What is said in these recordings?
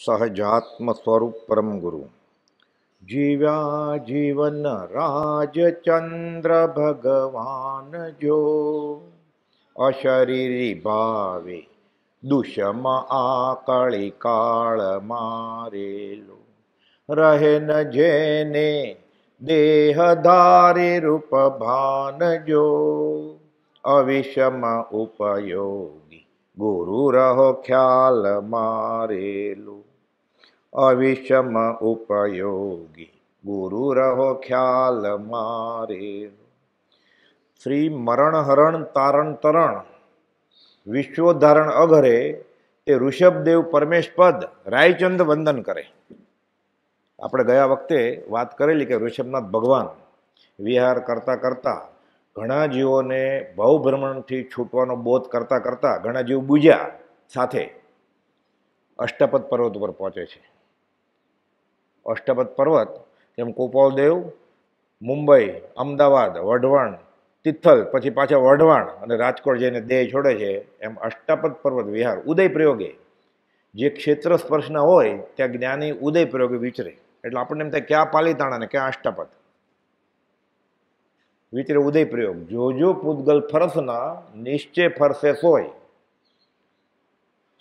સહજાત્મ સ્વરૂપ પરમ ગુરુ જીવ્યા જીવન રાજચંદ્ર ભગવાન જો અશરીરી ભાવે દુષમ આકળી કાળ મારેલો રહે ન જેને દેહધારી રૂપ ભાન જો અવિષમ ઉપયોગી ગુરુ રહો ખ્યાલ મારેલું અવિષમ ઉપયોગી ગુરુ રહો ખ્યાલ મારે શ્રી મરણ હરણ તારણ તરણ વિશ્વોદ્ધારણ અઘરે તે ઋષભદેવ પરમેશપદ રાયચંદ વંદન કરે આપણે ગયા વખતે વાત કરેલી કે ઋષભનાથ ભગવાન વિહાર કરતાં કરતાં ઘણા જીવોને ભવભ્રમણથી છૂટવાનો બોધ કરતાં કરતાં ઘણા જીવ બુજ્યા સાથે અષ્ટપદ પર્વત ઉપર પહોંચે છે અષ્ટપદ પર્વત તેમ કોપાલદેવ મુંબઈ અમદાવાદ વઢવાણ તિથલ પછી પાછા વઢવાણ અને રાજકોટ જઈને દેહ છોડે છે એમ અષ્ટાપદ પર્વત વિહાર ઉદય પ્રયોગે જે ક્ષેત્ર સ્પર્શના હોય ત્યાં જ્ઞાની ઉદય પ્રયોગે વિચરે એટલે આપણને એમ થાય ક્યાં પાલિતાણા ને ક્યાં અષ્ટાપદ વિચરે ઉદય પ્રયોગ જોજો પૂતગલ ફરસના નિશ્ચય ફરસે સોય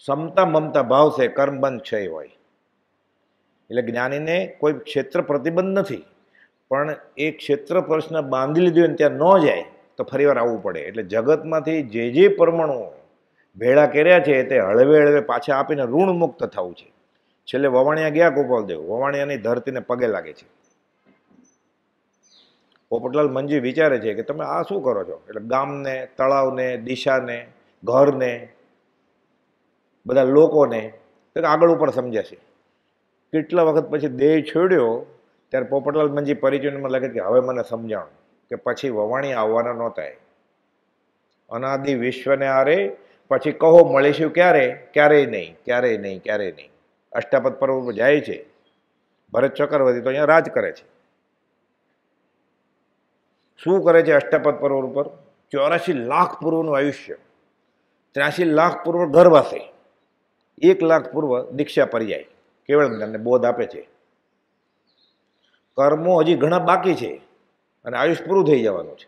સમતા મમતા ભાવ છે કર્મબંધ ક્ષય હોય એટલે જ્ઞાનીને કોઈ ક્ષેત્ર પ્રતિબંધ નથી પણ એ ક્ષેત્ર પ્રશ્ન બાંધી લીધું અને ત્યાં ન જાય તો ફરીવાર આવવું પડે એટલે જગતમાંથી જે જે પરમાણુઓ ભેળા કર્યા છે તે હળવે હળવે પાછા આપીને ઋણ મુક્ત થવું છે છેલ્લે વવાણિયા ગયા ગોપાલદેવ વવાણિયાની ધરતીને પગે લાગે છે પોપટલાલ મંજી વિચારે છે કે તમે આ શું કરો છો એટલે ગામને તળાવને દિશાને ઘરને બધા લોકોને આગળ ઉપર છે કેટલા વખત પછી દેહ છોડ્યો ત્યારે પોપટલાલ મંજી પરિચયમાં લખે કે હવે મને સમજાણું કે પછી વવાણી આવવાના નહોતા અનાદિ વિશ્વને આરે પછી કહો મળીશું ક્યારે ક્યારેય નહીં ક્યારેય નહીં ક્યારેય નહીં અષ્ટાપદ પર્વ જાય છે ભરત ચક્રવર્તી તો અહીંયા રાજ કરે છે શું કરે છે અષ્ટાપદ પર્વ ઉપર ચોરાશી લાખ પૂર્વનું આયુષ્ય ત્યાસી લાખ પૂર્વ ગર્ભાશય એક લાખ પૂર્વ દીક્ષા પર્યાય કેવળ જ્ઞાનને બોધ આપે છે કર્મો હજી ઘણા બાકી છે અને આયુષ પૂરું થઈ જવાનું છે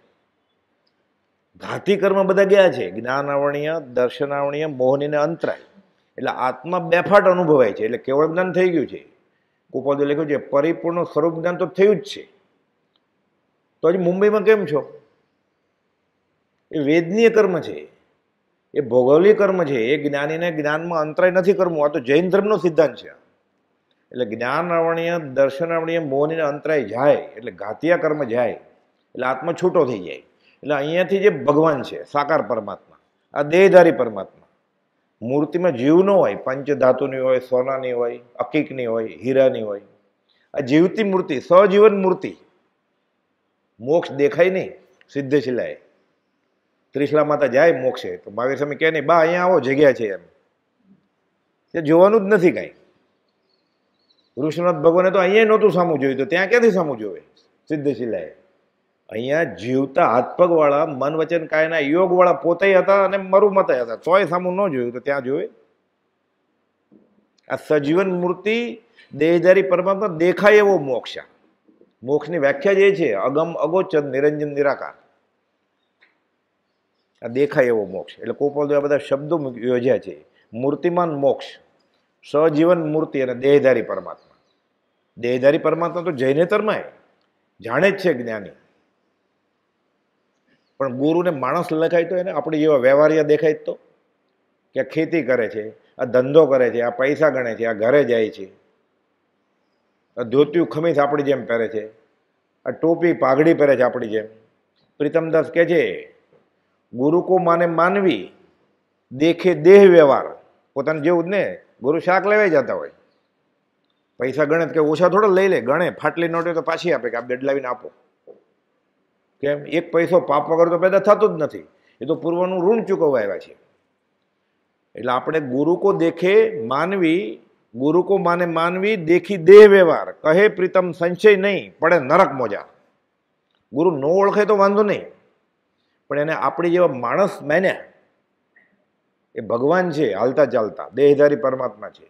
ઘાતી કર્મ બધા ગયા છે જ્ઞાનાવણીય દર્શનાવણીય મોહનીને અંતરાય એટલે આત્મા બેફાટ અનુભવાય છે એટલે કેવળ જ્ઞાન થઈ ગયું છે કુપોદે લખ્યું છે પરિપૂર્ણ સ્વરૂપ જ્ઞાન તો થયું જ છે તો હજી મુંબઈમાં કેમ છો એ વેદનીય કર્મ છે એ ભૌગોલિક કર્મ છે એ જ્ઞાનીને જ્ઞાનમાં અંતરાય નથી કરવું આ તો જૈન ધર્મનો સિદ્ધાંત છે એટલે જ્ઞાનાવણીય દર્શનાવણીય મોહને અંતરાય જાય એટલે ઘાતિયા કર્મ જાય એટલે આત્મા છૂટો થઈ જાય એટલે અહીંયાથી જે ભગવાન છે સાકાર પરમાત્મા આ દેહધારી પરમાત્મા મૂર્તિમાં જીવ ન હોય પંચધાતુની હોય સોનાની હોય અકીકની હોય હીરાની હોય આ જીવતી મૂર્તિ સજીવન મૂર્તિ મોક્ષ દેખાય નહીં સિદ્ધશિલાએ ત્રિશલા માતા જાય મોક્ષે તો મહાવીર સ્વામી કહે નહીં બા અહીંયા આવો જગ્યા છે એમ એ જોવાનું જ નથી કાંઈ ઋષિનાથ ભગવાને તો અહીંયા નહોતું સામું જોયું તો ત્યાં ક્યાંથી સામું જોવે સિદ્ધશિલાએ અહીંયા જીવતા હાથપગવાળા મન વચન કાયના યોગવાળા પોતે હતા અને મરું હતા ચોય સામું ન જોયું તો ત્યાં જોવે આ સજીવન મૂર્તિ દેહધારી પરમાત્મા દેખાય એવો મોક્ષ મોક્ષની વ્યાખ્યા જે છે અગમ અગોચર નિરંજન નિરાકાર આ દેખાય એવો મોક્ષ એટલે કોપલ આ બધા શબ્દો યોજ્યા છે મૂર્તિમાન મોક્ષ સજીવન મૂર્તિ અને દેહધારી પરમાત્મા દેહધારી પરમાત્મા તો જૈનેતરમાં જાણે જ છે જ્ઞાની પણ ગુરુને માણસ લખાય તો એને આપણે જેવા વ્યવહારિયા દેખાય તો કે આ ખેતી કરે છે આ ધંધો કરે છે આ પૈસા ગણે છે આ ઘરે જાય છે આ ધોતિયું ખમીસ આપણી જેમ પહેરે છે આ ટોપી પાઘડી પહેરે છે આપણી જેમ પ્રીતમદાસ કહે છે ગુરુ કો માને માનવી દેખે દેહ વ્યવહાર પોતાને જેવું જ ને ગુરુ શાક લેવાઈ જતા હોય પૈસા ગણે કે ઓછા થોડા લઈ લે ગણે ફાટલી નોટ તો પાછી આપે કે આ બદલાવીને આપો કેમ એક પૈસો પાપ વગર તો પેદા થતો જ નથી એ તો પૂર્વનું ઋણ ચૂકવવા આવ્યા છે એટલે આપણે ગુરુ કો દેખે માનવી ગુરુ કો માને માનવી દેખી દેહ વ્યવહાર કહે પ્રીતમ સંશય નહીં પડે નરક મોજા ગુરુ ન ઓળખે તો વાંધો નહીં પણ એને આપણી જેવા માણસ માન્યા એ ભગવાન છે હાલતા ચાલતા દેહધારી પરમાત્મા છે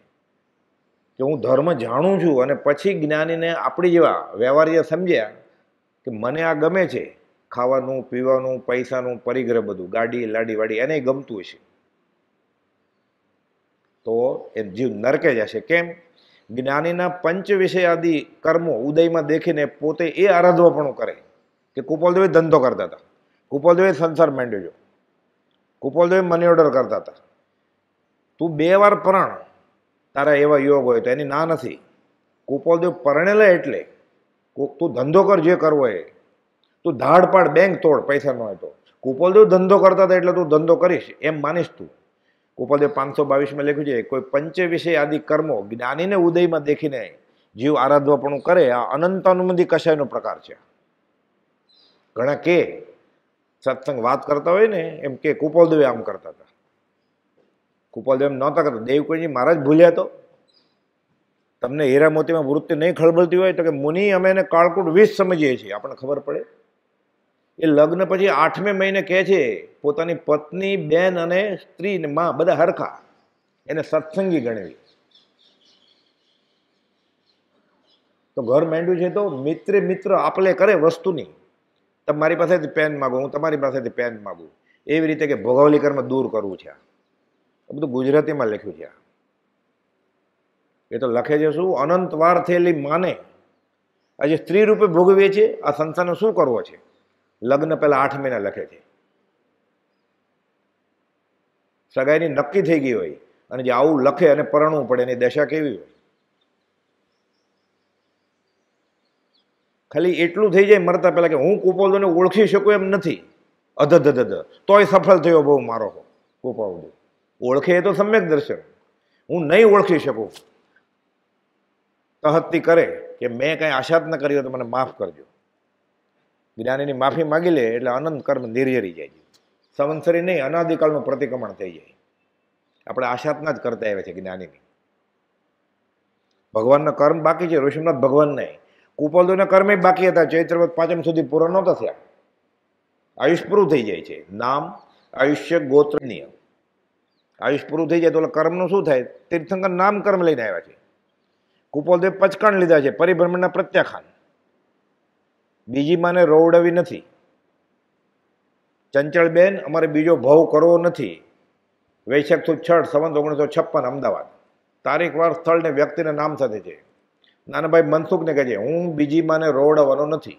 કે હું ધર્મ જાણું છું અને પછી જ્ઞાનીને આપણી જેવા વ્યવહાર્ય સમજ્યા કે મને આ ગમે છે ખાવાનું પીવાનું પૈસાનું પરિગ્રહ બધું ગાડી લાડી વાડી એને ગમતું હશે તો એ જીવ નરકે જશે કેમ જ્ઞાનીના પંચ વિષય આદિ કર્મો ઉદયમાં દેખીને પોતે એ આરાધવાપણું કરે કે કુપોલદેવે ધંધો કરતા હતા કુપોલદેવે સંસાર માંડ્યો કુપોલદેવ મની ઓર્ડર કરતા હતા તું બે વાર પરણ તારા એવા યોગ હોય તો એની ના નથી કુપોલદેવ પરણેલા એટલે તું ધંધો કર જે કરવો એ તું ધાડ પાડ બેંક તોડ પૈસા ન હોય તો કુપોલદેવ ધંધો કરતા હતા એટલે તું ધંધો કરીશ એમ માનીશ તું કુપોલદેવ પાંચસો બાવીસમાં લખ્યું છે કોઈ પંચે વિષય આદિ કર્મો જ્ઞાનીને ઉદયમાં દેખીને જીવ આરાધવાપણું કરે આ અનંત અનુમતિ કશાયનો પ્રકાર છે ઘણા કે સત્સંગ વાત કરતા હોય ને એમ કે કુપોલદેવ આમ કરતા હતા કુપાલદેવ એમ નહોતા કરતા દેવ કોઈ મહારાજ ભૂલ્યા તો તમને હીરામોતીમાં વૃત્તિ નહીં ખળબળતી હોય તો કે મુનિ અમે એને કાળકૂટ વીસ સમજીએ છીએ આપણને ખબર પડે એ લગ્ન પછી આઠમે મહિને કહે છે પોતાની પત્ની બેન અને સ્ત્રી ને મા બધા હરખા એને સત્સંગી ગણવી તો ઘર માંડ્યું છે તો મિત્રે મિત્ર આપલે કરે વસ્તુની તમારી પાસેથી પેન માગું હું તમારી પાસેથી પેન માગું એવી રીતે કે ભોગવલી કર્મ દૂર કરવું છે આ બધું ગુજરાતીમાં લખ્યું છે એ તો લખે છે શું અનંતવાર થયેલી માને આજે સ્ત્રી રૂપે ભોગવીએ છીએ આ સંસારનો શું કરવો છે લગ્ન પહેલાં આઠ મહિના લખે છે સગાઈની નક્કી થઈ ગઈ હોય અને જે આવું લખે અને પરણવું પડે એની દશા કેવી હોય ખાલી એટલું થઈ જાય મરતા પહેલાં કે હું કુપાવદોને ઓળખી શકું એમ નથી અધધ અધધ તોય સફળ થયો બહુ મારો કુપાવદો ઓળખે એ તો સમ્યક દર્શન હું નહીં ઓળખી શકું તહત્તી કરે કે મેં કાંઈ આશા ન કર્યો તો મને માફ કરજો જ્ઞાનીની માફી માગી લે એટલે અનંત કર્મ નિર્જરી જાય સંવંસરી નહીં અનાદિકાળનું પ્રતિક્રમણ થઈ જાય આપણે આશાતના જ કરતા આવ્યા છે જ્ઞાનીની ભગવાનનો કર્મ બાકી છે ઋષિમનાથ ભગવાન નહીં કુપોદોના કર્મે બાકી હતા ચૈત્રવત પાંચમ સુધી પૂરા નહોતા થયા આયુષ પૂરું થઈ જાય છે નામ આયુષ્ય ગોત્ર નિયમ આયુષ પૂરું થઈ જાય તો કર્મનું શું થાય તીર્થંકર નામ કર્મ લઈને આવ્યા છે કુપોલદેવ પચકાણ લીધા છે પરિભ્રમણના પ્રત્યાખાન બીજી માને રોવડાવી નથી ચંચળબેન અમારે બીજો ભવ કરવો નથી વૈશાખ સુદ છઠ સંવંત ઓગણીસો છપ્પન અમદાવાદ તારીખ વાર સ્થળ ને વ્યક્તિના નામ સાથે છે નાના ભાઈ મનસુખને કહે છે હું બીજી માને રોવડાવવાનો નથી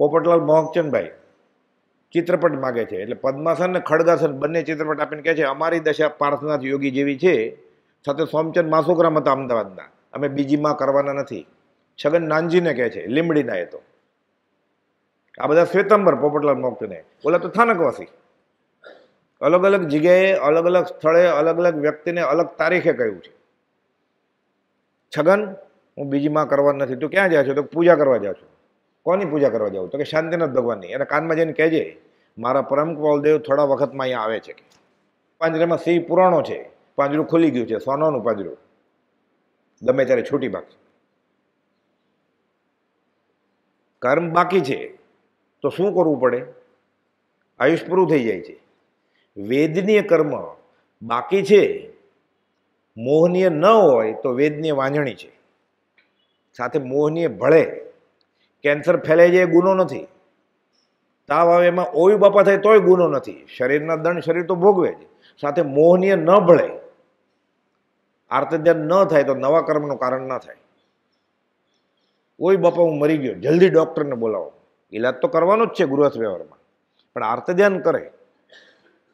પોપટલાલ મોહકચંદભાઈ ચિત્રપટ માગે છે એટલે પદ્માસન ને ખડગાસન બંને ચિત્રપટ આપીને કહે છે અમારી દશા પાર્થનાથ યોગી જેવી છે સાથે સોમચંદ માસોગ્રામ હતા અમદાવાદના અમે બીજીમાં કરવાના નથી છગન નાનજીને કહે છે લીમડીના એ તો આ બધા શ્વેતંબર પોપટલાલ મોક્તને ઓલા તો થાનકવાસી અલગ અલગ જગ્યાએ અલગ અલગ સ્થળે અલગ અલગ વ્યક્તિને અલગ તારીખે કહ્યું છે છગન હું બીજીમાં કરવા નથી તું ક્યાં જાય છો તો પૂજા કરવા જાઉં છું કોની પૂજા કરવા જાઉં તો કે શાંતિનાથ ભગવાનની એના કાનમાં જઈને કહેજે મારા પરમ કૌલદેવ થોડા વખતમાં અહીંયા આવે છે કે પાંજરામાં સિંહ પુરાણો છે પાંજરું ખુલી ગયું છે સોનાનું પાંજરું ગમે ત્યારે છૂટી ભાગશે કર્મ બાકી છે તો શું કરવું પડે આયુષ પૂરું થઈ જાય છે વેદનીય કર્મ બાકી છે મોહનીય ન હોય તો વેદનીય વાંજણી છે સાથે મોહનીય ભળે કેન્સર ફેલાઈ જાય ગુનો નથી તાવ આવે એમાં ઓયું બાપા થાય તોય ગુનો નથી શરીરના દંડ શરીર તો ભોગવે જ સાથે મોહનીય ન ભળે આર્તધ્યાન ન થાય તો નવા કર્મનું કારણ ન થાય ઓય બાપા હું મરી ગયો જલ્દી ડૉક્ટરને બોલાવો ઇલાજ તો કરવાનો જ છે ગૃહસ્થ વ્યવહારમાં પણ આર્તધ્યાન કરે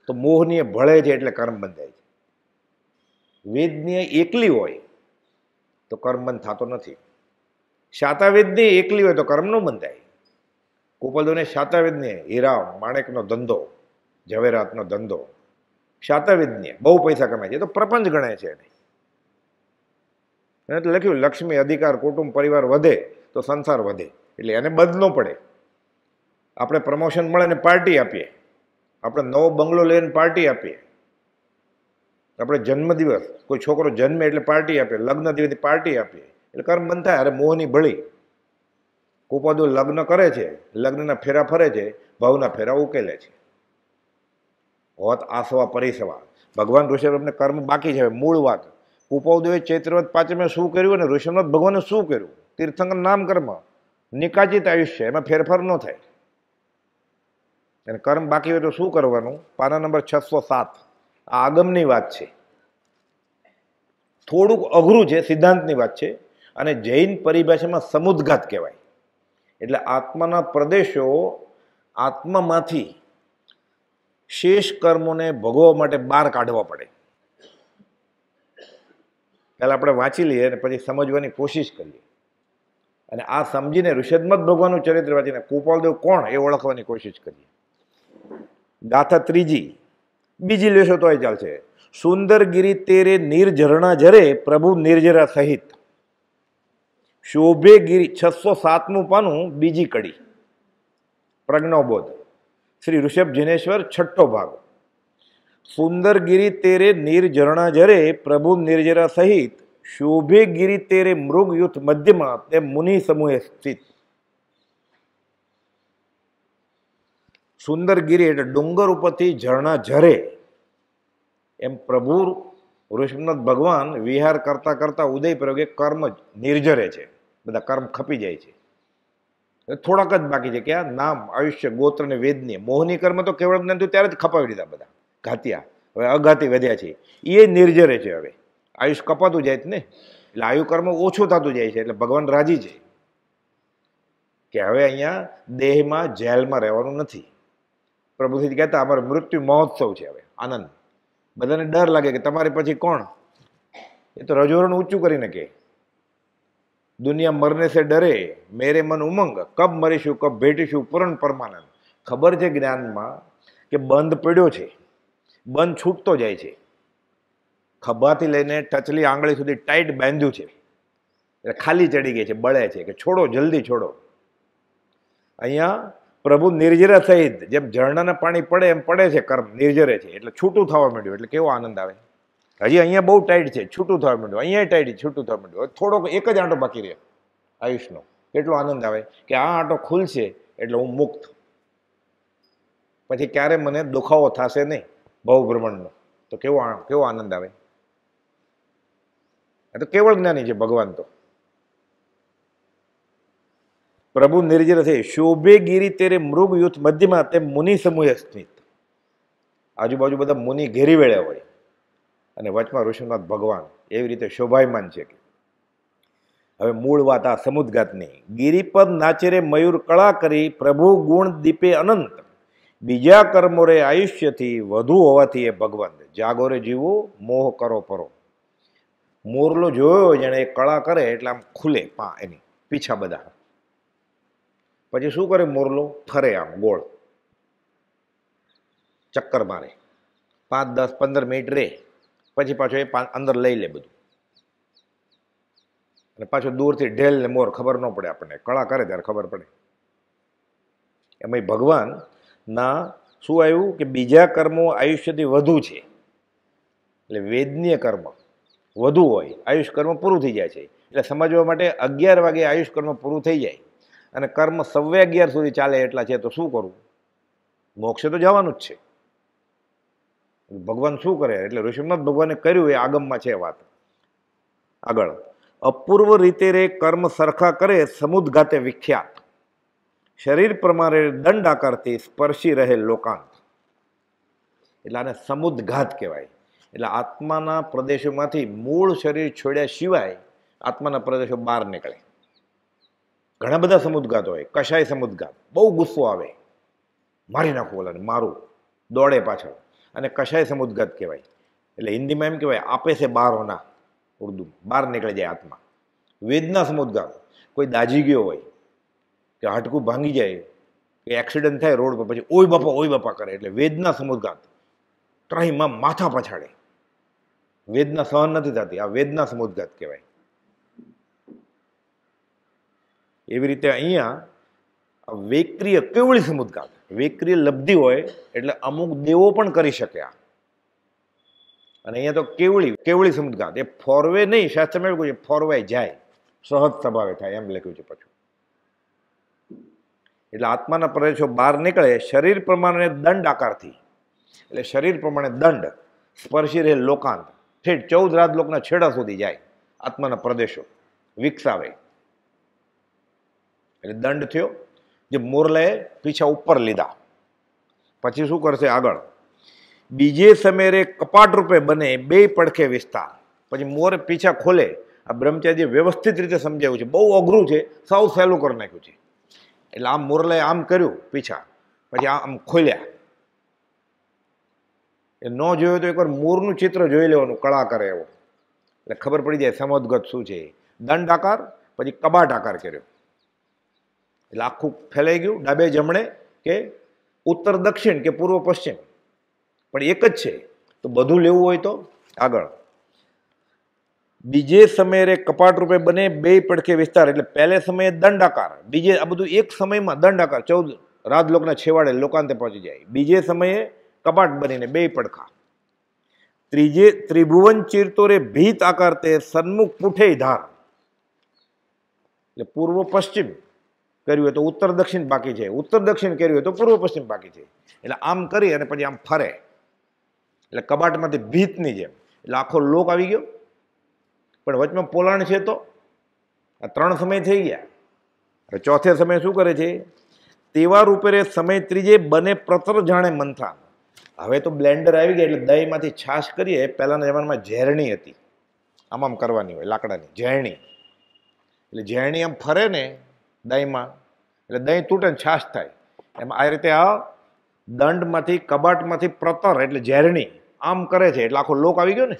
તો મોહનીય ભળે છે એટલે કર્મ બંધાય છે વેદની એકલી હોય તો કર્મબંધ થતો નથી શાતાવેદની એકલી હોય તો કર્મનો બંધાય કોપલદોને શાતાવેદની હીરા માણેકનો ધંધો ઝવેરાતનો ધંધો શાતાવેદની બહુ પૈસા કમાય છે તો પ્રપંચ ગણાય છે એને એને લખ્યું લક્ષ્મી અધિકાર કુટુંબ પરિવાર વધે તો સંસાર વધે એટલે એને બંધ ન પડે આપણે પ્રમોશન મળે ને પાર્ટી આપીએ આપણે નવો બંગલો લઈને પાર્ટી આપીએ આપણે જન્મદિવસ કોઈ છોકરો જન્મે એટલે પાર્ટી આપે લગ્ન દિવસે પાર્ટી આપીએ એટલે કર્મ બંધ થાય અરે મોહની ભળી કુપાદુ લગ્ન કરે છે લગ્નના ફેરા ફરે છે ભાવના ફેરા ઉકેલે છે હોત આસવા પરિસવા ભગવાન ઋષભને કર્મ બાકી છે મૂળ વાત કુપાવદેવે ચૈત્રવત પાંચમે શું કર્યું અને ઋષભનાથ ભગવાને શું કર્યું તીર્થંકર નામ કર્મ નિકાચિત આયુષ્ય એમાં ફેરફાર ન થાય અને કર્મ બાકી હોય તો શું કરવાનું પાના નંબર છસો સાત આગમની વાત છે થોડુંક અઘરું છે સિદ્ધાંતની વાત છે અને જૈન પરિભાષામાં સમુદઘાત કહેવાય એટલે આત્માના પ્રદેશો આત્મામાંથી શેષ કર્મોને ભોગવવા માટે બહાર કાઢવા પડે પહેલાં આપણે વાંચી લઈએ અને પછી સમજવાની કોશિશ કરીએ અને આ સમજીને ઋષદમત ભગવાનનું ચરિત્ર વાંચીને ગોપાલદેવ કોણ એ ઓળખવાની કોશિશ કરીએ ગાથા ત્રીજી બીજી લેશો તો તોય ચાલશે સુંદરગીરી તેરે નિર્ઝરણા જરે પ્રભુ નિર્જરા સહિત શોભે ગિરી છસો સાતનું પાનું બીજી કડી પ્રજ્ઞોબોધ શ્રી ઋષભ જિનેશ્વર છઠ્ઠો ભાગ સુંદરગીરી તેરે નિર્ઝરણા જરે પ્રભુ નિર્જરા સહિત શોભે ગિરી તેરે મૃગયુથ મધ્યમાં તે મુનિ સમૂહે સ્થિત સુંદરગીરી એટલે ડુંગર ઉપરથી ઝરણા ઝરે એમ પ્રભુ ઋષિનાથ ભગવાન વિહાર કરતા કરતા ઉદય પ્રયોગે કર્મ નિર્જરે છે બધા કર્મ ખપી જાય છે થોડાક જ બાકી છે કે આ નામ આયુષ્ય ગોત્ર અને વેદની મોહની કર્મ તો કેવળ જ્ઞાન થયું ત્યારે જ ખપાવી દીધા બધા ઘાતિયા હવે અઘાતી વધ્યા છે એ નિર્જરે છે હવે આયુષ કપાતું જાય છે ને એટલે આયુ કર્મ ઓછું થતું જાય છે એટલે ભગવાન રાજી છે કે હવે અહીંયા દેહમાં જેલમાં રહેવાનું નથી પ્રભુજી કહેતા અમારો મૃત્યુ મહોત્સવ છે હવે આનંદ બધાને ડર લાગે કે તમારી પછી કોણ એ તો રજોરણ ઊંચું કરીને કહે દુનિયા મરને સે ડરે મેરે મન ઉમંગ કબ મરીશું કબ ભેટીશું પૂરણ પરમાનંદ ખબર છે જ્ઞાનમાં કે બંધ પડ્યો છે બંધ છૂટતો જાય છે ખભાથી લઈને ટચલી આંગળી સુધી ટાઈટ બાંધ્યું છે એટલે ખાલી ચડી ગઈ છે બળે છે કે છોડો જલ્દી છોડો અહીંયા પ્રભુ નિર્જરા સહિત જેમ ઝરણાના પાણી પડે એમ પડે છે કર્મ નિર્જરે છે એટલે છૂટું થવા માંડ્યું એટલે કેવો આનંદ આવે હજી અહીંયા બહુ ટાઈટ છે છૂટું થવા માંડ્યું અહીંયા ટાઈટ છૂટું થવા માંડ્યું થોડોક એક જ આંટો બાકી રહ્યો આયુષનો કેટલો આનંદ આવે કે આ આંટો ખુલશે એટલે હું મુક્ત પછી ક્યારે મને દુખાવો થશે નહીં ભવભ્રમણનો તો કેવો કેવો આનંદ આવે આ તો કેવળ જ્ઞાની છે ભગવાન તો પ્રભુ થઈ શોભે ગીરી તેરે મૃગ યુથ મધ્યમાં તે મુનિ સમૂહ સ્થિત આજુબાજુ બધા મુનિ ઘેરી વેળ્યા હોય અને વચમાં ઋષિનાથ ભગવાન એવી રીતે શોભાયમાન છે કે હવે મૂળ વાત આ સમુદઘાતની ગિરિપદ નાચેરે મયુર કળા કરી પ્રભુ ગુણ દીપે અનંત બીજા કર્મો રે આયુષ્યથી વધુ હોવાથી એ ભગવંત જાગોરે જીવો મોહ કરો પરો મોરલો જોયો જેણે કળા કરે એટલે આમ ખુલે પા એની પીછા બધા પછી શું કરે મોરલો ફરે આમ ગોળ ચક્કર મારે પાંચ દસ પંદર મિનિટ રહે પછી પાછો એ અંદર લઈ લે બધું અને પાછો દૂરથી ઢેલ ને મોર ખબર ન પડે આપણને કળા કરે ત્યારે ખબર પડે એમાં ભગવાન ના શું આવ્યું કે બીજા કર્મો આયુષ્યથી વધુ છે એટલે વેદનીય કર્મ વધુ હોય આયુષ કર્મ પૂરું થઈ જાય છે એટલે સમજવા માટે અગિયાર વાગે આયુષ કર્મ પૂરું થઈ જાય અને કર્મ સવ્વે અગિયાર સુધી ચાલે એટલા છે તો શું કરવું મોક્ષે તો જવાનું જ છે ભગવાન શું કરે એટલે ઋષિમનાથ ભગવાને કર્યું એ આગમમાં છે વાત આગળ અપૂર્વ રીતે રે કર્મ સરખા કરે સમુદઘાતે વિખ્યાત શરીર પ્રમાણે દંડ આકારથી સ્પર્શી રહે લોકાંત એટલે આને સમુદઘાત કહેવાય એટલે આત્માના પ્રદેશોમાંથી મૂળ શરીર છોડ્યા સિવાય આત્માના પ્રદેશો બહાર નીકળે ઘણા બધા સમુદગાત હોય કશાય સમુદગાત બહુ ગુસ્સો આવે મારી નાખવું ઓલાને મારું દોડે પાછળ અને કશાય સમુદગાત કહેવાય એટલે હિન્દીમાં એમ કહેવાય આપે છે બહાર હોના ઉર્દુ બહાર નીકળી જાય આત્મા વેદના સમુદગાત કોઈ દાજી ગયો હોય કે હાડકું ભાંગી જાય કે એક્સિડન્ટ થાય રોડ પર પછી ઓય બાપા ઓય બાપા કરે એટલે વેદના સમુદગાત ત્રહીમાં માથા પછાડે વેદના સહન નથી થતી આ વેદના સમુદગાત કહેવાય એવી રીતે અહીંયા વેક્રિય કેવળી સમુદગાત વેક્રિય લબ્ધિ હોય એટલે અમુક દેવો પણ કરી શક્યા અને અહીંયા તો કેવળી કેવળી સમુદગાત એ ફોરવે નહીં શાસ્ત્રમાં એવું કહ્યું ફોરવે જાય સહજ સ્વભાવે થાય એમ લખ્યું છે પછી એટલે આત્માના પ્રદેશો બહાર નીકળે શરીર પ્રમાણે દંડ આકારથી એટલે શરીર પ્રમાણે દંડ સ્પર્શી રહે લોકાંત ઠેઠ ચૌદ લોકના છેડા સુધી જાય આત્માના પ્રદેશો વિકસાવે એટલે દંડ થયો જે મોરલાએ પીછા ઉપર લીધા પછી શું કરશે આગળ બીજે સમેરે કપાટ રૂપે બને બે પડખે વિસ્તાર પછી મોર પીછા ખોલે આ બ્રહ્મચાર્ય વ્યવસ્થિત રીતે સમજાવ્યું છે બહુ અઘરું છે સૌ સહેલું કરી નાખ્યું છે એટલે આમ મોરલાએ આમ કર્યું પીછા પછી આમ ખોલ્યા એ ન જોયો તો એકવાર મોરનું ચિત્ર જોઈ લેવાનું કળા કરે એવો એટલે ખબર પડી જાય સમદગત શું છે દંડ આકાર પછી કબાટ આકાર કર્યો એટલે આખું ફેલાઈ ગયું ડાબે જમણે કે ઉત્તર દક્ષિણ કે પૂર્વ પશ્ચિમ પણ એક જ છે તો બધું લેવું હોય તો આગળ બીજે સમયે કપાટ રૂપે બને બે પડખે વિસ્તાર એટલે પહેલે સમયે દંડાકાર બીજે આ બધું એક સમયમાં દંડાકાર ચૌદ રાજલોકના છેવાડે લોકાંતે પહોંચી જાય બીજે સમયે કપાટ બનીને બે પડખા ત્રીજે ત્રિભુવન ચીરતો રે ભીત આકાર તે સન્મુખ પુઠે ધાર એટલે પૂર્વ પશ્ચિમ કર્યું હોય તો ઉત્તર દક્ષિણ બાકી છે ઉત્તર દક્ષિણ કર્યું હોય તો પૂર્વ પશ્ચિમ બાકી છે એટલે આમ કરી અને પછી આમ ફરે એટલે કબાટમાંથી ભીતની જેમ એટલે આખો લોક આવી ગયો પણ વચમાં પોલાણ છે તો આ ત્રણ સમય થઈ ગયા હવે ચોથે સમય શું કરે છે તેવા રૂપે સમય ત્રીજે બને પ્રતર જાણે મંથા હવે તો બ્લેન્ડર આવી ગયા એટલે દહીંમાંથી છાશ કરીએ પહેલાંના જમાનામાં ઝેરણી હતી આમ આમ કરવાની હોય લાકડાની ઝેરણી એટલે ઝેરણી આમ ફરે ને દહીંમાં એટલે દહીં તૂટે ને છાશ થાય એમ આ રીતે આ દંડમાંથી કબાટમાંથી પ્રતર એટલે ઝેરણી આમ કરે છે એટલે આખો લોક આવી ગયો ને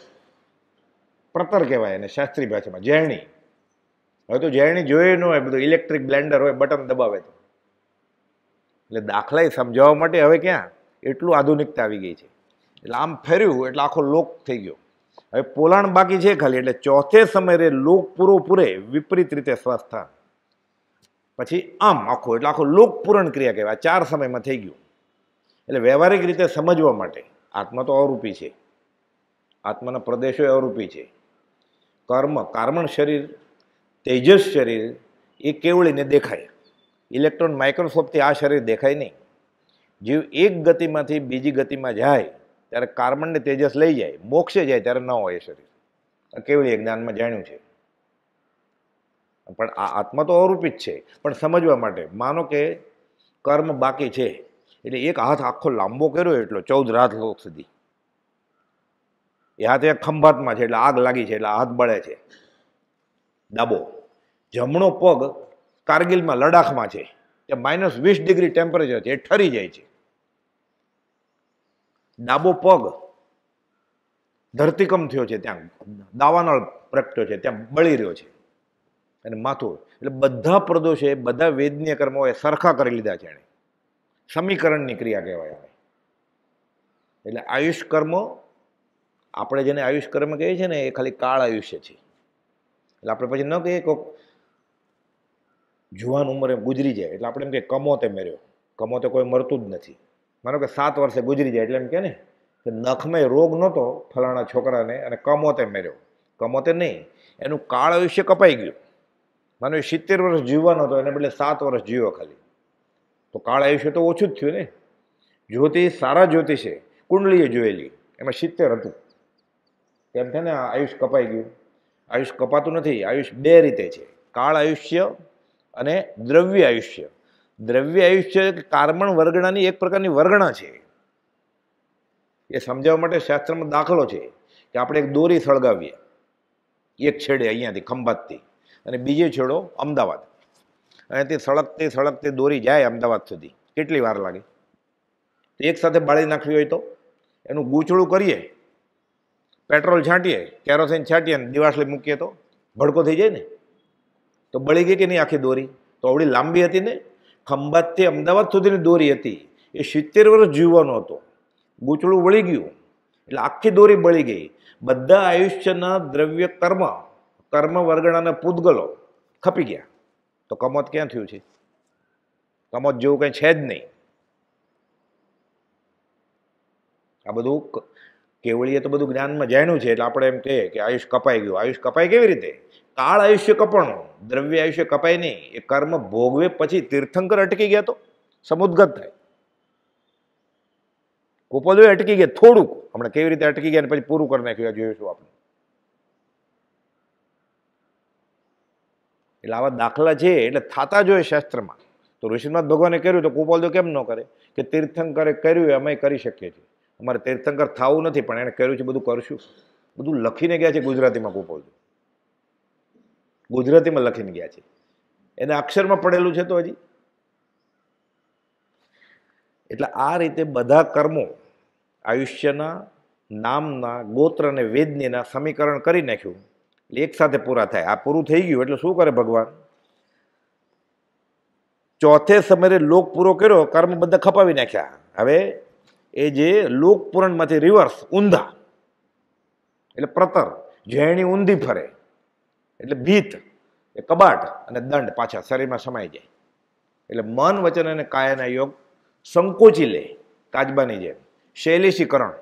પ્રતર કહેવાય એને શાસ્ત્રી ભાષામાં ઝેરણી હવે તો ઝેરણી જોઈએ ન હોય બધું ઇલેક્ટ્રિક બ્લેન્ડર હોય બટન દબાવે તો એટલે દાખલા સમજાવવા માટે હવે ક્યાં એટલું આધુનિકતા આવી ગઈ છે એટલે આમ ફેર્યું એટલે આખો લોક થઈ ગયો હવે પોલાણ બાકી છે ખાલી એટલે ચોથે સમયે લોક પૂરો પૂરે વિપરીત રીતે સ્વસ્થાન પછી આમ આખું એટલે આખું લોકપૂરણ ક્રિયા કહેવાય ચાર સમયમાં થઈ ગયું એટલે વ્યવહારિક રીતે સમજવા માટે આત્મા તો અવરૂપી છે આત્માના પ્રદેશો અવરૂપી છે કર્મ કાર્બન શરીર તેજસ શરીર એ કેવળીને દેખાય ઇલેક્ટ્રોન માઇક્રોસ્કોપથી આ શરીર દેખાય નહીં જીવ એક ગતિમાંથી બીજી ગતિમાં જાય ત્યારે કાર્બનને તેજસ લઈ જાય મોક્ષે જાય ત્યારે ન હોય શરીર કેવળી જ્ઞાનમાં જાણ્યું છે પણ આ આત્મા તો અવરૂપિત છે પણ સમજવા માટે માનો કે કર્મ બાકી છે એટલે એક હાથ આખો લાંબો કર્યો એટલો ચૌદ રાત લોક સુધી એ હાથ એક ખંભાતમાં છે એટલે આગ લાગી છે એટલે હાથ બળે છે ડાબો જમણો પગ કારગિલમાં લડાખમાં છે એ માઇનસ વીસ ડિગ્રી ટેમ્પરેચર છે એ ઠરી જાય છે ડાબો પગ ધરતીકમ થયો છે ત્યાં દાવાનળ પ્રગટ્યો છે ત્યાં બળી રહ્યો છે અને માથું એટલે બધા એ બધા વેદનીય એ સરખા કરી લીધા છે એણે સમીકરણની ક્રિયા કહેવાય આને એટલે આયુષ કર્મ આપણે જેને આયુષ કર્મ કહીએ છીએ ને એ ખાલી કાળ આયુષ્ય છે એટલે આપણે પછી ન કહીએ કોક જુવાન ઉંમરે ગુજરી જાય એટલે આપણે એમ કે કમો તે મર્યો કમો તે કોઈ મરતું જ નથી માનો કે સાત વર્ષે ગુજરી જાય એટલે એમ કે ને કે નખમય રોગ નહોતો ફલાણા છોકરાને અને કમોતે મર્યો કમોતે નહીં એનું કાળ આયુષ્ય કપાઈ ગયું માનો એ સિત્તેર વર્ષ જીવવાનો હતો એને બદલે સાત વર્ષ જીવો ખાલી તો કાળ આયુષ્ય તો ઓછું જ થયું ને જ્યોતિષ સારા જ્યોતિષે કુંડલીએ જોયેલી એમાં સિત્તેર હતું તેમ છે ને આયુષ્ય કપાઈ ગયું આયુષ કપાતું નથી આયુષ બે રીતે છે કાળ આયુષ્ય અને દ્રવ્ય આયુષ્ય દ્રવ્ય આયુષ્ય કાર્બણ વર્ગણાની એક પ્રકારની વર્ગણા છે એ સમજાવવા માટે શાસ્ત્રમાં દાખલો છે કે આપણે એક દોરી સળગાવીએ એક છેડે અહીંયાથી ખંભાતથી અને બીજે છેડો અમદાવાદ અને તે સળગતે સળગતે દોરી જાય અમદાવાદ સુધી કેટલી વાર લાગે તો એકસાથે બાળી નાખવી હોય તો એનું ગૂંચળું કરીએ પેટ્રોલ છાંટીએ કેરોસીન છાંટીએ અને દિવાસળી મૂકીએ તો ભડકો થઈ જાય ને તો બળી ગઈ કે નહીં આખી દોરી તો આવડી લાંબી હતી ને ખંભાતથી અમદાવાદ સુધીની દોરી હતી એ સિત્તેર વર્ષ જીવવાનો હતો ગૂંચળું વળી ગયું એટલે આખી દોરી બળી ગઈ બધા આયુષ્યના દ્રવ્ય કર્મ કર્મ વર્ગણાના પૂતગલો ખપી ગયા તો કમોત ક્યાં થયું છે કમોત જેવું કંઈ છે જ નહીં આ બધું કેવળીએ તો બધું જ્ઞાનમાં જાણ્યું છે એટલે આપણે એમ કહીએ કે આયુષ્ય કપાઈ ગયું આયુષ્ય કપાય કેવી રીતે કાળ આયુષ્ય કપાણું દ્રવ્ય આયુષ્ય કપાય નહીં એ કર્મ ભોગવે પછી તીર્થંકર અટકી ગયા તો સમુદ્ગત થાય કોપોદોએ અટકી ગયા થોડુંક હમણાં કેવી રીતે અટકી ગયા પછી પૂરું કરી નાખ્યું આ જોયું છું આપણે એટલે આવા દાખલા છે એટલે થતા જોઈએ શાસ્ત્રમાં તો ઋષિનાથ ભગવાને કર્યું તો તો કેમ ન કરે કે તીર્થંકરે કર્યું અમે કરી શકીએ છીએ અમારે તીર્થંકર થવું નથી પણ એણે કર્યું છે બધું કરશું બધું લખીને ગયા છે ગુજરાતીમાં કુપોલદેવ ગુજરાતીમાં લખીને ગયા છે એને અક્ષરમાં પડેલું છે તો હજી એટલે આ રીતે બધા કર્મો આયુષ્યના નામના ગોત્ર અને વેદનીના સમીકરણ કરી નાખ્યું એક સાથે પૂરા થાય આ પૂરું થઈ ગયું એટલે શું કરે ભગવાન ચોથે સમયે લોક પૂરો કર્યો કર્મ બધા ખપાવી નાખ્યા હવે એ જે લોક રિવર્સ ઊંધા એટલે પ્રતર ઝેણી ઊંધી ફરે એટલે ભીત એ કબાટ અને દંડ પાછા શરીરમાં સમાઈ જાય એટલે મન વચન અને કાયાના યોગ સંકોચી લે કાજબાની જેમ શૈલેષીકરણ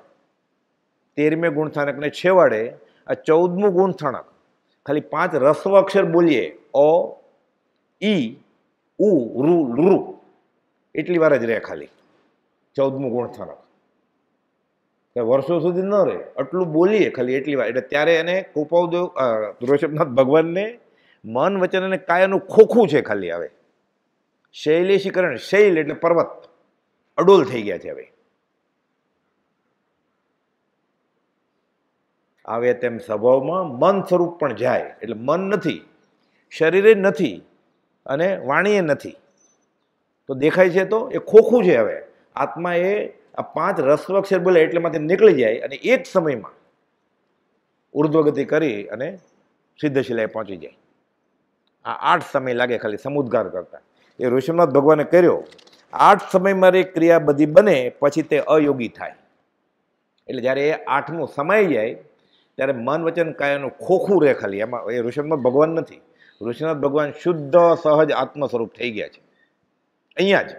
તેરમે ગુણથાનકને છેવાડે આ ચૌદમું ગુણથાણક ખાલી પાંચ રસ્વ અક્ષર બોલીએ અ ઈ ઉ રુ રુ એટલી વાર જ રહે ખાલી ચૌદમું ગુણસ્થાનક વર્ષો સુધી ન રહે આટલું બોલીએ ખાલી એટલી વાર એટલે ત્યારે એને કુપાવદેવ ઋષભનાથ ભગવાનને મન વચન અને કાયાનું ખોખું છે ખાલી હવે શૈલેશીકરણ શૈલ એટલે પર્વત અડોલ થઈ ગયા છે હવે આવે તેમ સ્વભાવમાં મન સ્વરૂપ પણ જાય એટલે મન નથી શરીરે નથી અને વાણીએ નથી તો દેખાય છે તો એ ખોખું છે હવે આત્મા એ આ પાંચ રસ્વક્ષર બોલે એટલેમાંથી નીકળી જાય અને એક સમયમાં ઉર્ધ્વગતિ કરી અને સિદ્ધશિલાએ પહોંચી જાય આ આઠ સમય લાગે ખાલી સમુદ્ગાર કરતા એ ઋષિનાથ ભગવાને કર્યો આઠ સમયમાં રે ક્રિયા બધી બને પછી તે અયોગી થાય એટલે જ્યારે એ આઠમું સમાઈ જાય ત્યારે મન વચન કાયાનું ખોખું રહે ખાલી એમાં એ ઋષભનાથ ભગવાન નથી ઋષિનાથ ભગવાન શુદ્ધ સહજ આત્મ સ્વરૂપ થઈ ગયા છે અહીંયા જ